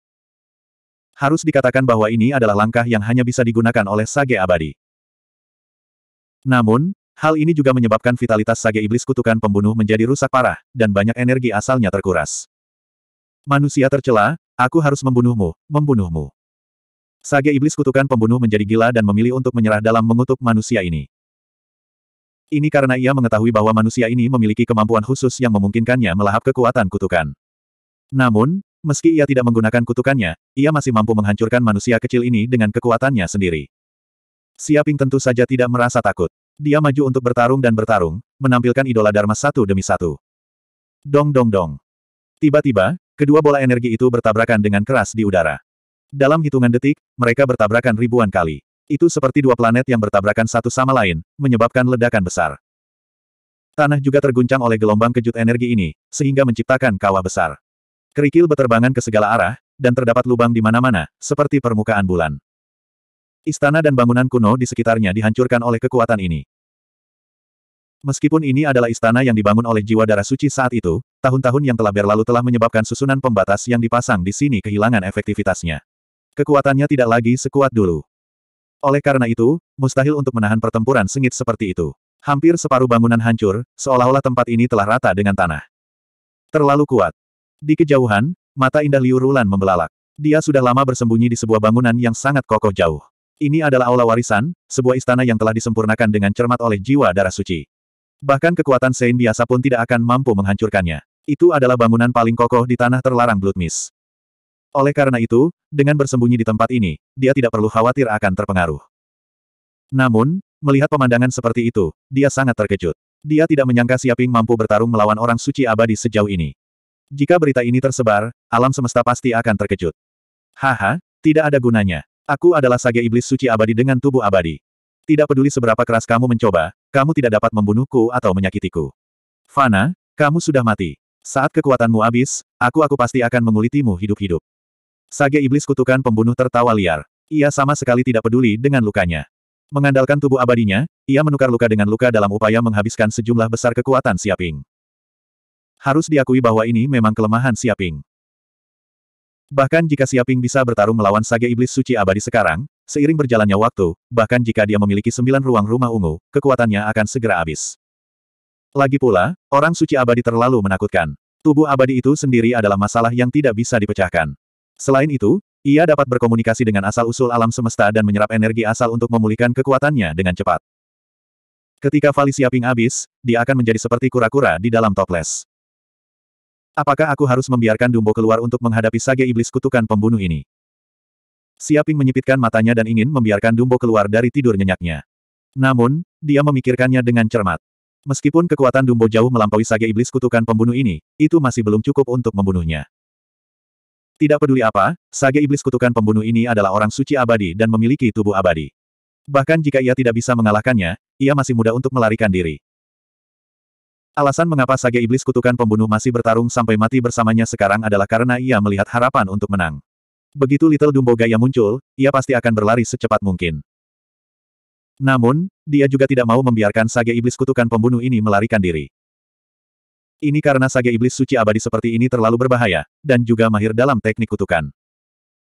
Harus dikatakan bahwa ini adalah langkah yang hanya bisa digunakan oleh Sage Abadi. Namun, hal ini juga menyebabkan vitalitas Sage Iblis Kutukan Pembunuh menjadi rusak parah, dan banyak energi asalnya terkuras. Manusia tercela, aku harus membunuhmu, membunuhmu. Sage Iblis Kutukan Pembunuh menjadi gila dan memilih untuk menyerah dalam mengutuk manusia ini. Ini karena ia mengetahui bahwa manusia ini memiliki kemampuan khusus yang memungkinkannya melahap kekuatan kutukan. Namun, Meski ia tidak menggunakan kutukannya, ia masih mampu menghancurkan manusia kecil ini dengan kekuatannya sendiri. Siaping tentu saja tidak merasa takut. Dia maju untuk bertarung dan bertarung, menampilkan idola Dharma satu demi satu. Dong dong dong. Tiba-tiba, kedua bola energi itu bertabrakan dengan keras di udara. Dalam hitungan detik, mereka bertabrakan ribuan kali. Itu seperti dua planet yang bertabrakan satu sama lain, menyebabkan ledakan besar. Tanah juga terguncang oleh gelombang kejut energi ini, sehingga menciptakan kawah besar. Kerikil beterbangan ke segala arah, dan terdapat lubang di mana-mana, seperti permukaan bulan. Istana dan bangunan kuno di sekitarnya dihancurkan oleh kekuatan ini. Meskipun ini adalah istana yang dibangun oleh jiwa darah suci saat itu, tahun-tahun yang telah berlalu telah menyebabkan susunan pembatas yang dipasang di sini kehilangan efektivitasnya. Kekuatannya tidak lagi sekuat dulu. Oleh karena itu, mustahil untuk menahan pertempuran sengit seperti itu. Hampir separuh bangunan hancur, seolah-olah tempat ini telah rata dengan tanah. Terlalu kuat. Di kejauhan, mata indah Liu Rulan membelalak. Dia sudah lama bersembunyi di sebuah bangunan yang sangat kokoh jauh. Ini adalah aula warisan, sebuah istana yang telah disempurnakan dengan cermat oleh jiwa darah suci. Bahkan kekuatan Sein biasa pun tidak akan mampu menghancurkannya. Itu adalah bangunan paling kokoh di tanah terlarang Bloodmist. Oleh karena itu, dengan bersembunyi di tempat ini, dia tidak perlu khawatir akan terpengaruh. Namun, melihat pemandangan seperti itu, dia sangat terkejut. Dia tidak menyangka Siaping mampu bertarung melawan orang suci abadi sejauh ini. Jika berita ini tersebar, alam semesta pasti akan terkejut. Haha, tidak ada gunanya. Aku adalah sage iblis suci abadi dengan tubuh abadi. Tidak peduli seberapa keras kamu mencoba, kamu tidak dapat membunuhku atau menyakitiku. Fana, kamu sudah mati. Saat kekuatanmu habis, aku-aku pasti akan mengulitimu hidup-hidup. Sage iblis kutukan pembunuh tertawa liar. Ia sama sekali tidak peduli dengan lukanya. Mengandalkan tubuh abadinya, ia menukar luka dengan luka dalam upaya menghabiskan sejumlah besar kekuatan Siaping. Harus diakui bahwa ini memang kelemahan Siaping. Bahkan jika Siaping bisa bertarung melawan Sage Iblis Suci Abadi sekarang, seiring berjalannya waktu, bahkan jika dia memiliki sembilan ruang rumah ungu, kekuatannya akan segera habis. Lagi pula, orang suci abadi terlalu menakutkan. Tubuh abadi itu sendiri adalah masalah yang tidak bisa dipecahkan. Selain itu, ia dapat berkomunikasi dengan asal-usul alam semesta dan menyerap energi asal untuk memulihkan kekuatannya dengan cepat. Ketika Vali Siaping habis, dia akan menjadi seperti kura-kura di dalam toples. Apakah aku harus membiarkan Dumbo keluar untuk menghadapi sage iblis kutukan pembunuh ini? Siaping menyipitkan matanya dan ingin membiarkan Dumbo keluar dari tidur nyenyaknya. Namun, dia memikirkannya dengan cermat. Meskipun kekuatan Dumbo jauh melampaui sage iblis kutukan pembunuh ini, itu masih belum cukup untuk membunuhnya. Tidak peduli apa, sage iblis kutukan pembunuh ini adalah orang suci abadi dan memiliki tubuh abadi. Bahkan jika ia tidak bisa mengalahkannya, ia masih mudah untuk melarikan diri. Alasan mengapa Sage Iblis Kutukan Pembunuh masih bertarung sampai mati bersamanya sekarang adalah karena ia melihat harapan untuk menang. Begitu Little Dumbo Gaya muncul, ia pasti akan berlari secepat mungkin. Namun, dia juga tidak mau membiarkan Sage Iblis Kutukan Pembunuh ini melarikan diri. Ini karena Sage Iblis Suci Abadi seperti ini terlalu berbahaya, dan juga mahir dalam teknik kutukan.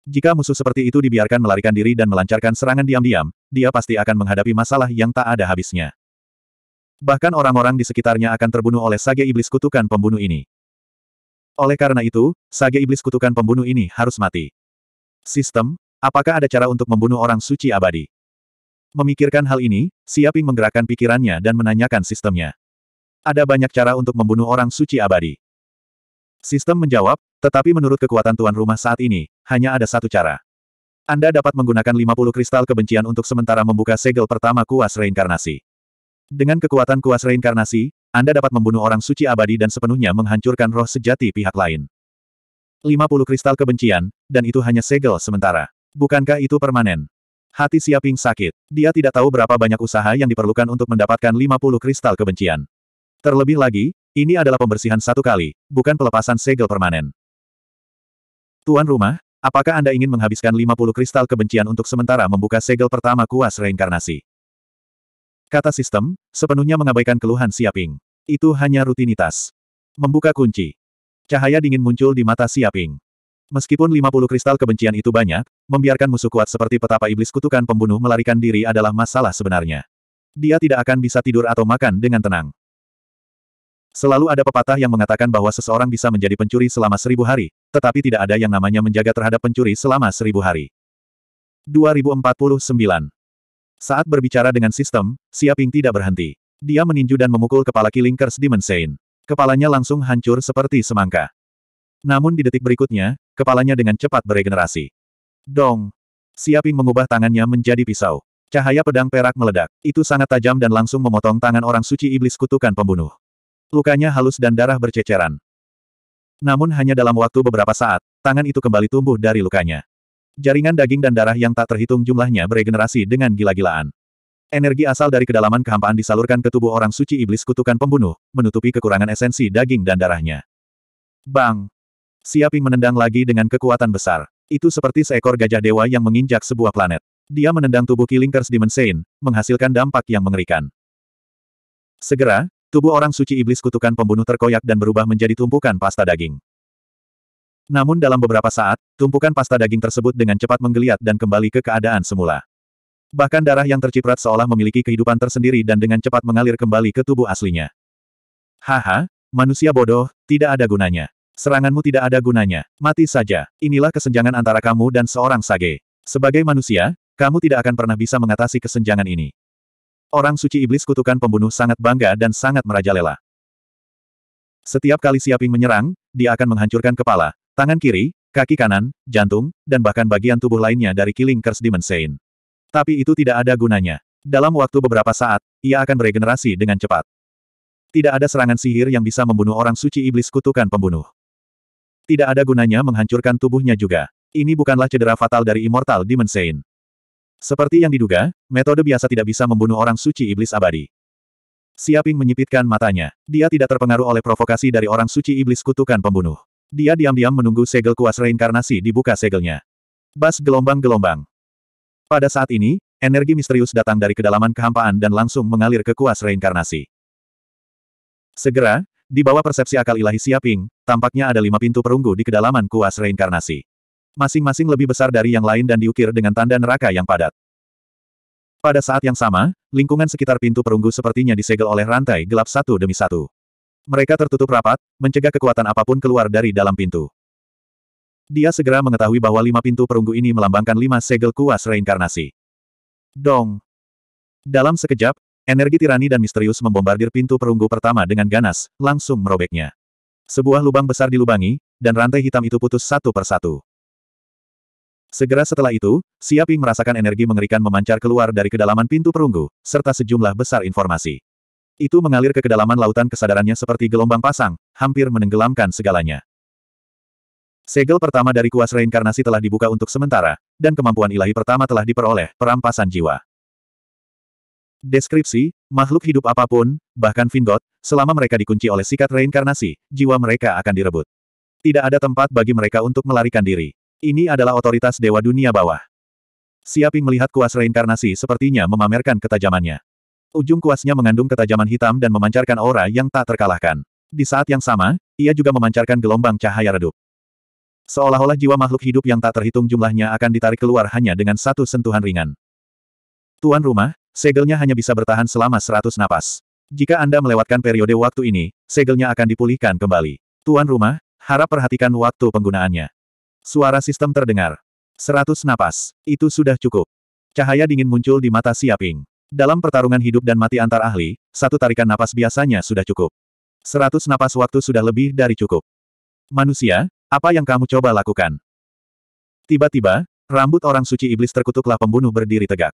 Jika musuh seperti itu dibiarkan melarikan diri dan melancarkan serangan diam-diam, dia pasti akan menghadapi masalah yang tak ada habisnya. Bahkan orang-orang di sekitarnya akan terbunuh oleh sage iblis kutukan pembunuh ini. Oleh karena itu, sage iblis kutukan pembunuh ini harus mati. Sistem, apakah ada cara untuk membunuh orang suci abadi? Memikirkan hal ini, Siaping menggerakkan pikirannya dan menanyakan sistemnya. Ada banyak cara untuk membunuh orang suci abadi. Sistem menjawab, tetapi menurut kekuatan tuan rumah saat ini, hanya ada satu cara. Anda dapat menggunakan 50 kristal kebencian untuk sementara membuka segel pertama kuas reinkarnasi. Dengan kekuatan kuas reinkarnasi, Anda dapat membunuh orang suci abadi dan sepenuhnya menghancurkan roh sejati pihak lain. 50 kristal kebencian, dan itu hanya segel sementara. Bukankah itu permanen? Hati Siaping sakit. Dia tidak tahu berapa banyak usaha yang diperlukan untuk mendapatkan 50 kristal kebencian. Terlebih lagi, ini adalah pembersihan satu kali, bukan pelepasan segel permanen. Tuan rumah, apakah Anda ingin menghabiskan 50 kristal kebencian untuk sementara membuka segel pertama kuas reinkarnasi? Kata sistem, sepenuhnya mengabaikan keluhan Siaping. Itu hanya rutinitas. Membuka kunci. Cahaya dingin muncul di mata Siaping. Meskipun 50 kristal kebencian itu banyak, membiarkan musuh kuat seperti petapa iblis kutukan pembunuh melarikan diri adalah masalah sebenarnya. Dia tidak akan bisa tidur atau makan dengan tenang. Selalu ada pepatah yang mengatakan bahwa seseorang bisa menjadi pencuri selama seribu hari, tetapi tidak ada yang namanya menjaga terhadap pencuri selama seribu hari. 2049 saat berbicara dengan sistem, Siaping tidak berhenti. Dia meninju dan memukul kepala Killingkers Demon Saint. Kepalanya langsung hancur seperti semangka. Namun di detik berikutnya, kepalanya dengan cepat beregenerasi. Dong! Siaping mengubah tangannya menjadi pisau. Cahaya pedang perak meledak. Itu sangat tajam dan langsung memotong tangan orang suci iblis kutukan pembunuh. Lukanya halus dan darah berceceran. Namun hanya dalam waktu beberapa saat, tangan itu kembali tumbuh dari lukanya. Jaringan daging dan darah yang tak terhitung jumlahnya beregenerasi dengan gila-gilaan. Energi asal dari kedalaman kehampaan disalurkan ke tubuh orang suci iblis kutukan pembunuh, menutupi kekurangan esensi daging dan darahnya. Bang! Siaping menendang lagi dengan kekuatan besar. Itu seperti seekor gajah dewa yang menginjak sebuah planet. Dia menendang tubuh Killingkers Sein, menghasilkan dampak yang mengerikan. Segera, tubuh orang suci iblis kutukan pembunuh terkoyak dan berubah menjadi tumpukan pasta daging. Namun dalam beberapa saat, tumpukan pasta daging tersebut dengan cepat menggeliat dan kembali ke keadaan semula. Bahkan darah yang terciprat seolah memiliki kehidupan tersendiri dan dengan cepat mengalir kembali ke tubuh aslinya. Haha, manusia bodoh, tidak ada gunanya. Seranganmu tidak ada gunanya. Mati saja. Inilah kesenjangan antara kamu dan seorang sage. Sebagai manusia, kamu tidak akan pernah bisa mengatasi kesenjangan ini. Orang suci iblis kutukan pembunuh sangat bangga dan sangat merajalela. Setiap kali Siaping menyerang, dia akan menghancurkan kepala, Tangan kiri, kaki kanan, jantung, dan bahkan bagian tubuh lainnya dari Killing Curse Demon Sein. Tapi itu tidak ada gunanya. Dalam waktu beberapa saat, ia akan beregenerasi dengan cepat. Tidak ada serangan sihir yang bisa membunuh orang suci iblis kutukan pembunuh. Tidak ada gunanya menghancurkan tubuhnya juga. Ini bukanlah cedera fatal dari Immortal Demon Sein. Seperti yang diduga, metode biasa tidak bisa membunuh orang suci iblis abadi. Siaping menyipitkan matanya. Dia tidak terpengaruh oleh provokasi dari orang suci iblis kutukan pembunuh. Dia diam-diam menunggu segel kuas reinkarnasi dibuka segelnya. Bas gelombang-gelombang. Pada saat ini, energi misterius datang dari kedalaman kehampaan dan langsung mengalir ke kuas reinkarnasi. Segera, di bawah persepsi akal ilahi Siaping, tampaknya ada lima pintu perunggu di kedalaman kuas reinkarnasi. Masing-masing lebih besar dari yang lain dan diukir dengan tanda neraka yang padat. Pada saat yang sama, lingkungan sekitar pintu perunggu sepertinya disegel oleh rantai gelap satu demi satu. Mereka tertutup rapat, mencegah kekuatan apapun keluar dari dalam pintu. Dia segera mengetahui bahwa lima pintu perunggu ini melambangkan lima segel kuas reinkarnasi. Dong! Dalam sekejap, energi tirani dan misterius membombardir pintu perunggu pertama dengan ganas, langsung merobeknya. Sebuah lubang besar dilubangi, dan rantai hitam itu putus satu persatu. Segera setelah itu, Siaping merasakan energi mengerikan memancar keluar dari kedalaman pintu perunggu, serta sejumlah besar informasi. Itu mengalir ke kedalaman lautan kesadarannya seperti gelombang pasang, hampir menenggelamkan segalanya. Segel pertama dari kuas reinkarnasi telah dibuka untuk sementara, dan kemampuan ilahi pertama telah diperoleh, perampasan jiwa. Deskripsi, makhluk hidup apapun, bahkan Vingot, selama mereka dikunci oleh sikat reinkarnasi, jiwa mereka akan direbut. Tidak ada tempat bagi mereka untuk melarikan diri. Ini adalah otoritas Dewa Dunia Bawah. Siaping melihat kuas reinkarnasi sepertinya memamerkan ketajamannya. Ujung kuasnya mengandung ketajaman hitam dan memancarkan aura yang tak terkalahkan. Di saat yang sama, ia juga memancarkan gelombang cahaya redup. Seolah-olah jiwa makhluk hidup yang tak terhitung jumlahnya akan ditarik keluar hanya dengan satu sentuhan ringan. Tuan rumah, segelnya hanya bisa bertahan selama seratus napas. Jika Anda melewatkan periode waktu ini, segelnya akan dipulihkan kembali. Tuan rumah, harap perhatikan waktu penggunaannya. Suara sistem terdengar. Seratus napas, itu sudah cukup. Cahaya dingin muncul di mata Siaping. Dalam pertarungan hidup dan mati antar ahli, satu tarikan napas biasanya sudah cukup. Seratus napas waktu sudah lebih dari cukup. Manusia, apa yang kamu coba lakukan? Tiba-tiba, rambut orang suci iblis terkutuklah pembunuh berdiri tegak.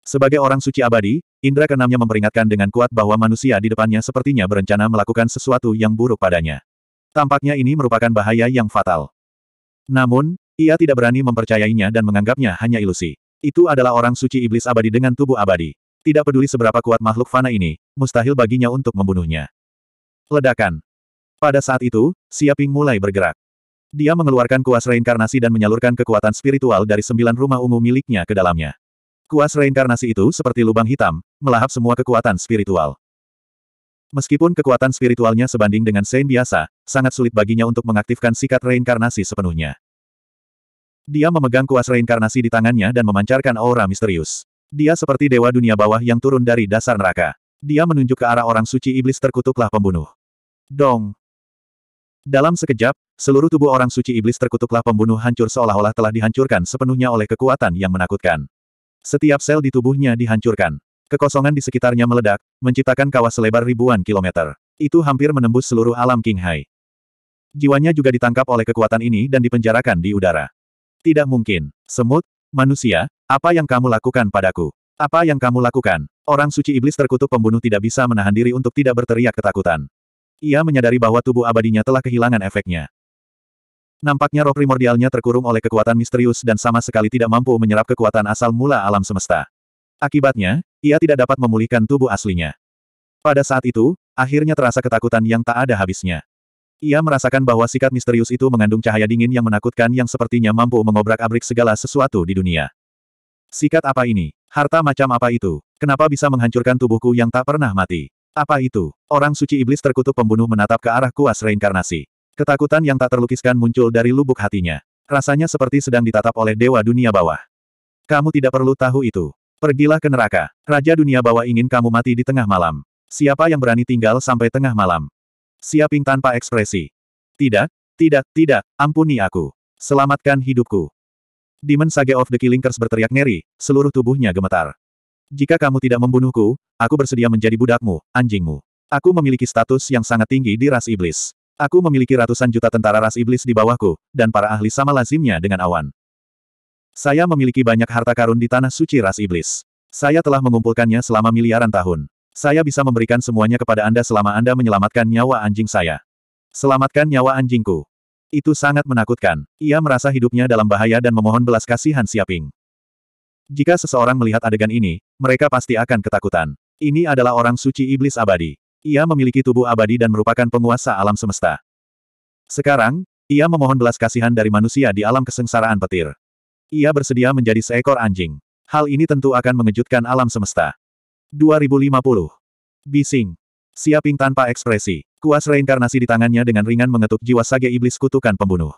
Sebagai orang suci abadi, indra keenamnya memperingatkan dengan kuat bahwa manusia di depannya sepertinya berencana melakukan sesuatu yang buruk padanya. Tampaknya ini merupakan bahaya yang fatal. Namun, ia tidak berani mempercayainya dan menganggapnya hanya ilusi. Itu adalah orang suci iblis abadi dengan tubuh abadi. Tidak peduli seberapa kuat makhluk fana ini, mustahil baginya untuk membunuhnya. Ledakan. Pada saat itu, Siaping mulai bergerak. Dia mengeluarkan kuas reinkarnasi dan menyalurkan kekuatan spiritual dari sembilan rumah ungu miliknya ke dalamnya. Kuas reinkarnasi itu seperti lubang hitam, melahap semua kekuatan spiritual. Meskipun kekuatan spiritualnya sebanding dengan Sein biasa, sangat sulit baginya untuk mengaktifkan sikat reinkarnasi sepenuhnya. Dia memegang kuas reinkarnasi di tangannya dan memancarkan aura misterius. Dia seperti dewa dunia bawah yang turun dari dasar neraka. Dia menunjuk ke arah orang suci iblis terkutuklah pembunuh. Dong. Dalam sekejap, seluruh tubuh orang suci iblis terkutuklah pembunuh hancur seolah-olah telah dihancurkan sepenuhnya oleh kekuatan yang menakutkan. Setiap sel di tubuhnya dihancurkan. Kekosongan di sekitarnya meledak, menciptakan kawah selebar ribuan kilometer. Itu hampir menembus seluruh alam King Hai. Jiwanya juga ditangkap oleh kekuatan ini dan dipenjarakan di udara. Tidak mungkin. Semut, Manusia, apa yang kamu lakukan padaku? Apa yang kamu lakukan? Orang suci iblis terkutuk pembunuh tidak bisa menahan diri untuk tidak berteriak ketakutan. Ia menyadari bahwa tubuh abadinya telah kehilangan efeknya. Nampaknya roh primordialnya terkurung oleh kekuatan misterius dan sama sekali tidak mampu menyerap kekuatan asal mula alam semesta. Akibatnya, ia tidak dapat memulihkan tubuh aslinya. Pada saat itu, akhirnya terasa ketakutan yang tak ada habisnya. Ia merasakan bahwa sikat misterius itu mengandung cahaya dingin yang menakutkan yang sepertinya mampu mengobrak-abrik segala sesuatu di dunia. Sikat apa ini? Harta macam apa itu? Kenapa bisa menghancurkan tubuhku yang tak pernah mati? Apa itu? Orang suci iblis terkutuk pembunuh menatap ke arah kuas reinkarnasi. Ketakutan yang tak terlukiskan muncul dari lubuk hatinya. Rasanya seperti sedang ditatap oleh dewa dunia bawah. Kamu tidak perlu tahu itu. Pergilah ke neraka. Raja dunia bawah ingin kamu mati di tengah malam. Siapa yang berani tinggal sampai tengah malam? Siaping tanpa ekspresi. Tidak, tidak, tidak, ampuni aku. Selamatkan hidupku. Demon Sage of the Killingers berteriak ngeri, seluruh tubuhnya gemetar. Jika kamu tidak membunuhku, aku bersedia menjadi budakmu, anjingmu. Aku memiliki status yang sangat tinggi di ras iblis. Aku memiliki ratusan juta tentara ras iblis di bawahku, dan para ahli sama lazimnya dengan awan. Saya memiliki banyak harta karun di tanah suci ras iblis. Saya telah mengumpulkannya selama miliaran tahun. Saya bisa memberikan semuanya kepada Anda selama Anda menyelamatkan nyawa anjing saya. Selamatkan nyawa anjingku. Itu sangat menakutkan. Ia merasa hidupnya dalam bahaya dan memohon belas kasihan Siaping. Jika seseorang melihat adegan ini, mereka pasti akan ketakutan. Ini adalah orang suci iblis abadi. Ia memiliki tubuh abadi dan merupakan penguasa alam semesta. Sekarang, ia memohon belas kasihan dari manusia di alam kesengsaraan petir. Ia bersedia menjadi seekor anjing. Hal ini tentu akan mengejutkan alam semesta. 2050. Bising. Siaping tanpa ekspresi. Kuas reinkarnasi di tangannya dengan ringan mengetuk jiwa sage iblis kutukan pembunuh.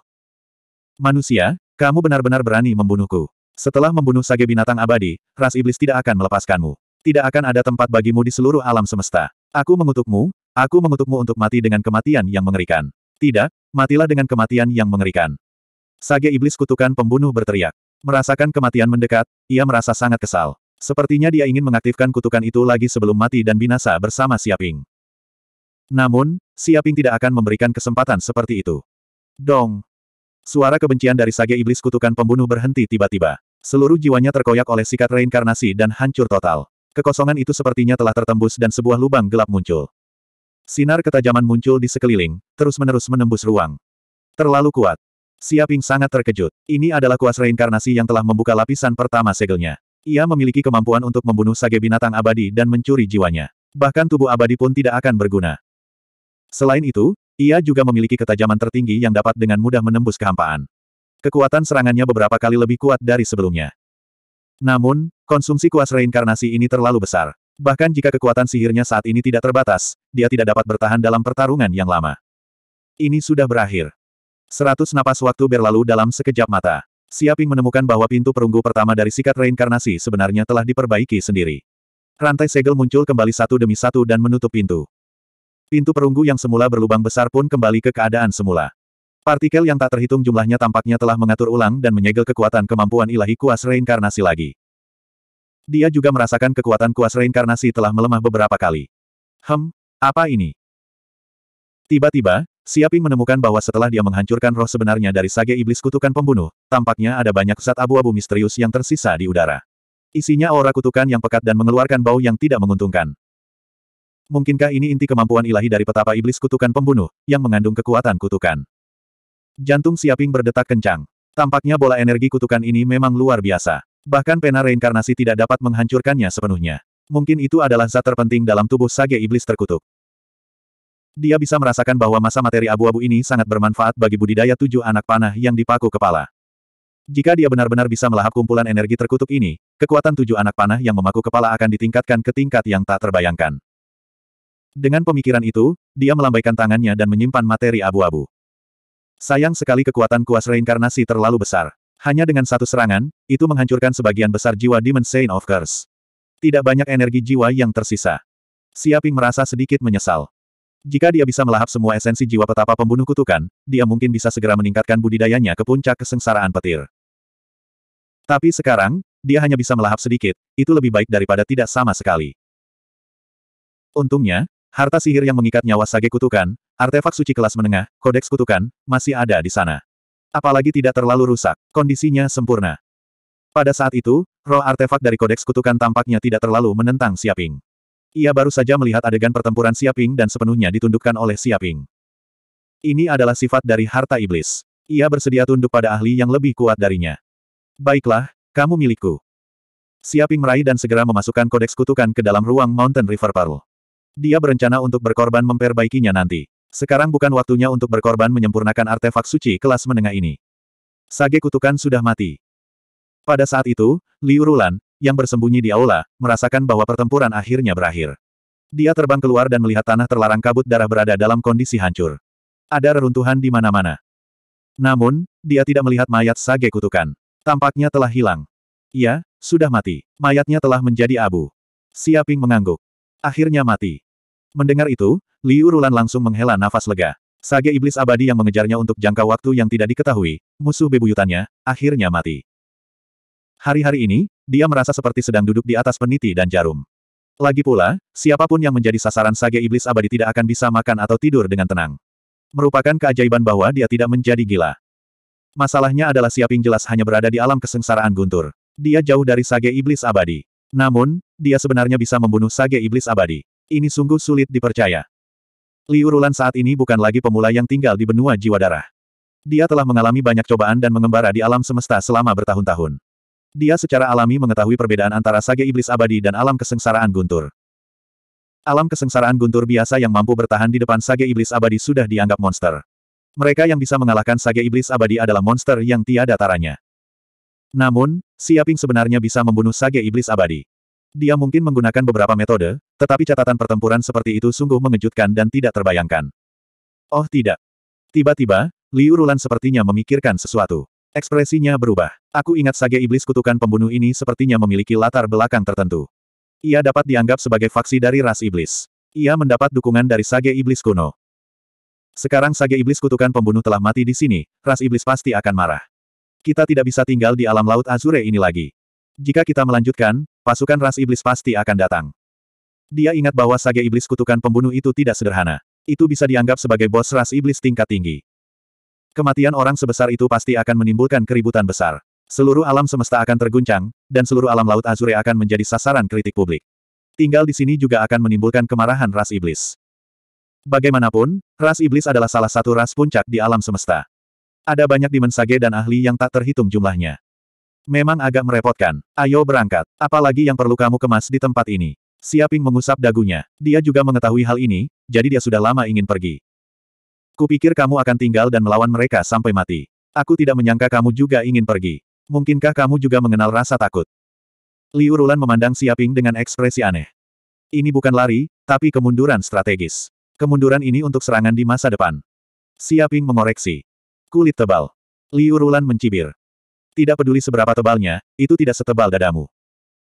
Manusia, kamu benar-benar berani membunuhku. Setelah membunuh sage binatang abadi, ras iblis tidak akan melepaskanmu. Tidak akan ada tempat bagimu di seluruh alam semesta. Aku mengutukmu, aku mengutukmu untuk mati dengan kematian yang mengerikan. Tidak, matilah dengan kematian yang mengerikan. Sage iblis kutukan pembunuh berteriak. Merasakan kematian mendekat, ia merasa sangat kesal. Sepertinya dia ingin mengaktifkan kutukan itu lagi sebelum mati dan binasa bersama Siaping. Namun, Siaping tidak akan memberikan kesempatan seperti itu. Dong! Suara kebencian dari sage iblis kutukan pembunuh berhenti tiba-tiba. Seluruh jiwanya terkoyak oleh sikat reinkarnasi dan hancur total. Kekosongan itu sepertinya telah tertembus dan sebuah lubang gelap muncul. Sinar ketajaman muncul di sekeliling, terus-menerus menembus ruang. Terlalu kuat. Siaping sangat terkejut. Ini adalah kuas reinkarnasi yang telah membuka lapisan pertama segelnya. Ia memiliki kemampuan untuk membunuh sage binatang abadi dan mencuri jiwanya. Bahkan tubuh abadi pun tidak akan berguna. Selain itu, ia juga memiliki ketajaman tertinggi yang dapat dengan mudah menembus kehampaan. Kekuatan serangannya beberapa kali lebih kuat dari sebelumnya. Namun, konsumsi kuas reinkarnasi ini terlalu besar. Bahkan jika kekuatan sihirnya saat ini tidak terbatas, dia tidak dapat bertahan dalam pertarungan yang lama. Ini sudah berakhir. Seratus napas waktu berlalu dalam sekejap mata. Siaping menemukan bahwa pintu perunggu pertama dari sikat reinkarnasi sebenarnya telah diperbaiki sendiri. Rantai segel muncul kembali satu demi satu dan menutup pintu. Pintu perunggu yang semula berlubang besar pun kembali ke keadaan semula. Partikel yang tak terhitung jumlahnya tampaknya telah mengatur ulang dan menyegel kekuatan kemampuan ilahi kuas reinkarnasi lagi. Dia juga merasakan kekuatan kuas reinkarnasi telah melemah beberapa kali. Hem, apa ini? Tiba-tiba, Siaping menemukan bahwa setelah dia menghancurkan roh sebenarnya dari sage iblis kutukan pembunuh, tampaknya ada banyak zat abu-abu misterius yang tersisa di udara. Isinya aura kutukan yang pekat dan mengeluarkan bau yang tidak menguntungkan. Mungkinkah ini inti kemampuan ilahi dari petapa iblis kutukan pembunuh, yang mengandung kekuatan kutukan? Jantung Siaping berdetak kencang. Tampaknya bola energi kutukan ini memang luar biasa. Bahkan pena reinkarnasi tidak dapat menghancurkannya sepenuhnya. Mungkin itu adalah zat terpenting dalam tubuh sage iblis terkutuk. Dia bisa merasakan bahwa masa materi abu-abu ini sangat bermanfaat bagi budidaya tujuh anak panah yang dipaku kepala. Jika dia benar-benar bisa melahap kumpulan energi terkutuk ini, kekuatan tujuh anak panah yang memaku kepala akan ditingkatkan ke tingkat yang tak terbayangkan. Dengan pemikiran itu, dia melambaikan tangannya dan menyimpan materi abu-abu. Sayang sekali kekuatan kuas reinkarnasi terlalu besar. Hanya dengan satu serangan, itu menghancurkan sebagian besar jiwa Demon Saint of Curse. Tidak banyak energi jiwa yang tersisa. Siaping merasa sedikit menyesal. Jika dia bisa melahap semua esensi jiwa petapa pembunuh kutukan, dia mungkin bisa segera meningkatkan budidayanya ke puncak kesengsaraan petir. Tapi sekarang, dia hanya bisa melahap sedikit, itu lebih baik daripada tidak sama sekali. Untungnya, harta sihir yang mengikat nyawa sage kutukan, artefak suci kelas menengah, kodeks kutukan, masih ada di sana. Apalagi tidak terlalu rusak, kondisinya sempurna. Pada saat itu, roh artefak dari kodeks kutukan tampaknya tidak terlalu menentang Siaping. Ia baru saja melihat adegan pertempuran Siaping dan sepenuhnya ditundukkan oleh Siaping. Ini adalah sifat dari harta iblis. Ia bersedia tunduk pada ahli yang lebih kuat darinya. Baiklah, kamu milikku. Siaping meraih dan segera memasukkan kodeks kutukan ke dalam ruang Mountain River Pearl. Dia berencana untuk berkorban memperbaikinya nanti. Sekarang bukan waktunya untuk berkorban menyempurnakan artefak suci kelas menengah ini. Sage kutukan sudah mati. Pada saat itu, Liu Rulan, yang bersembunyi di aula, merasakan bahwa pertempuran akhirnya berakhir. Dia terbang keluar dan melihat tanah terlarang kabut darah berada dalam kondisi hancur. Ada reruntuhan di mana-mana. Namun, dia tidak melihat mayat sage kutukan. Tampaknya telah hilang. Ya, sudah mati. Mayatnya telah menjadi abu. Siaping mengangguk. Akhirnya mati. Mendengar itu, Liu Rulan langsung menghela nafas lega. Sage iblis abadi yang mengejarnya untuk jangka waktu yang tidak diketahui, musuh bebuyutannya, akhirnya mati. Hari-hari ini, dia merasa seperti sedang duduk di atas peniti dan jarum. Lagi pula, siapapun yang menjadi sasaran sage iblis abadi tidak akan bisa makan atau tidur dengan tenang. Merupakan keajaiban bahwa dia tidak menjadi gila. Masalahnya adalah Siaping jelas hanya berada di alam kesengsaraan guntur. Dia jauh dari sage iblis abadi. Namun, dia sebenarnya bisa membunuh sage iblis abadi. Ini sungguh sulit dipercaya. Liu Rulan saat ini bukan lagi pemula yang tinggal di benua jiwa darah. Dia telah mengalami banyak cobaan dan mengembara di alam semesta selama bertahun-tahun. Dia secara alami mengetahui perbedaan antara sage iblis abadi dan alam kesengsaraan guntur. Alam kesengsaraan guntur biasa yang mampu bertahan di depan sage iblis abadi sudah dianggap monster. Mereka yang bisa mengalahkan sage iblis abadi adalah monster yang tiada taranya. Namun, Siaping sebenarnya bisa membunuh sage iblis abadi. Dia mungkin menggunakan beberapa metode, tetapi catatan pertempuran seperti itu sungguh mengejutkan dan tidak terbayangkan. Oh tidak. Tiba-tiba, Liu Rulan sepertinya memikirkan sesuatu. Ekspresinya berubah. Aku ingat sage iblis kutukan pembunuh ini sepertinya memiliki latar belakang tertentu. Ia dapat dianggap sebagai faksi dari ras iblis. Ia mendapat dukungan dari sage iblis kuno. Sekarang sage iblis kutukan pembunuh telah mati di sini, ras iblis pasti akan marah. Kita tidak bisa tinggal di alam laut Azure ini lagi. Jika kita melanjutkan, pasukan ras iblis pasti akan datang. Dia ingat bahwa sage iblis kutukan pembunuh itu tidak sederhana. Itu bisa dianggap sebagai bos ras iblis tingkat tinggi. Kematian orang sebesar itu pasti akan menimbulkan keributan besar. Seluruh alam semesta akan terguncang, dan seluruh alam laut Azure akan menjadi sasaran kritik publik. Tinggal di sini juga akan menimbulkan kemarahan ras iblis. Bagaimanapun, ras iblis adalah salah satu ras puncak di alam semesta. Ada banyak dimensage dan ahli yang tak terhitung jumlahnya. Memang agak merepotkan. Ayo berangkat. Apalagi yang perlu kamu kemas di tempat ini. Siaping mengusap dagunya. Dia juga mengetahui hal ini, jadi dia sudah lama ingin pergi. Kupikir kamu akan tinggal dan melawan mereka sampai mati. Aku tidak menyangka kamu juga ingin pergi. Mungkinkah kamu juga mengenal rasa takut? Liu Rulan memandang Siaping dengan ekspresi aneh. Ini bukan lari, tapi kemunduran strategis. Kemunduran ini untuk serangan di masa depan. Siaping mengoreksi. Kulit tebal. Liu Rulan mencibir. Tidak peduli seberapa tebalnya, itu tidak setebal dadamu.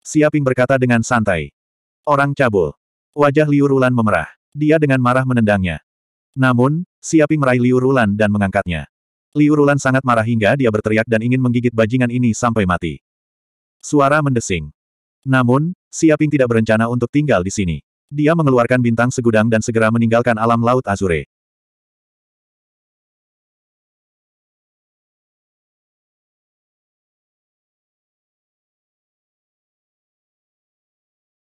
Siaping berkata dengan santai. Orang cabul. Wajah Liu Rulan memerah. Dia dengan marah menendangnya. Namun, Siaping meraih Liu Rulan dan mengangkatnya. Liu Rulan sangat marah hingga dia berteriak dan ingin menggigit bajingan ini sampai mati. Suara mendesing. Namun, Siaping tidak berencana untuk tinggal di sini. Dia mengeluarkan bintang segudang dan segera meninggalkan alam laut Azure.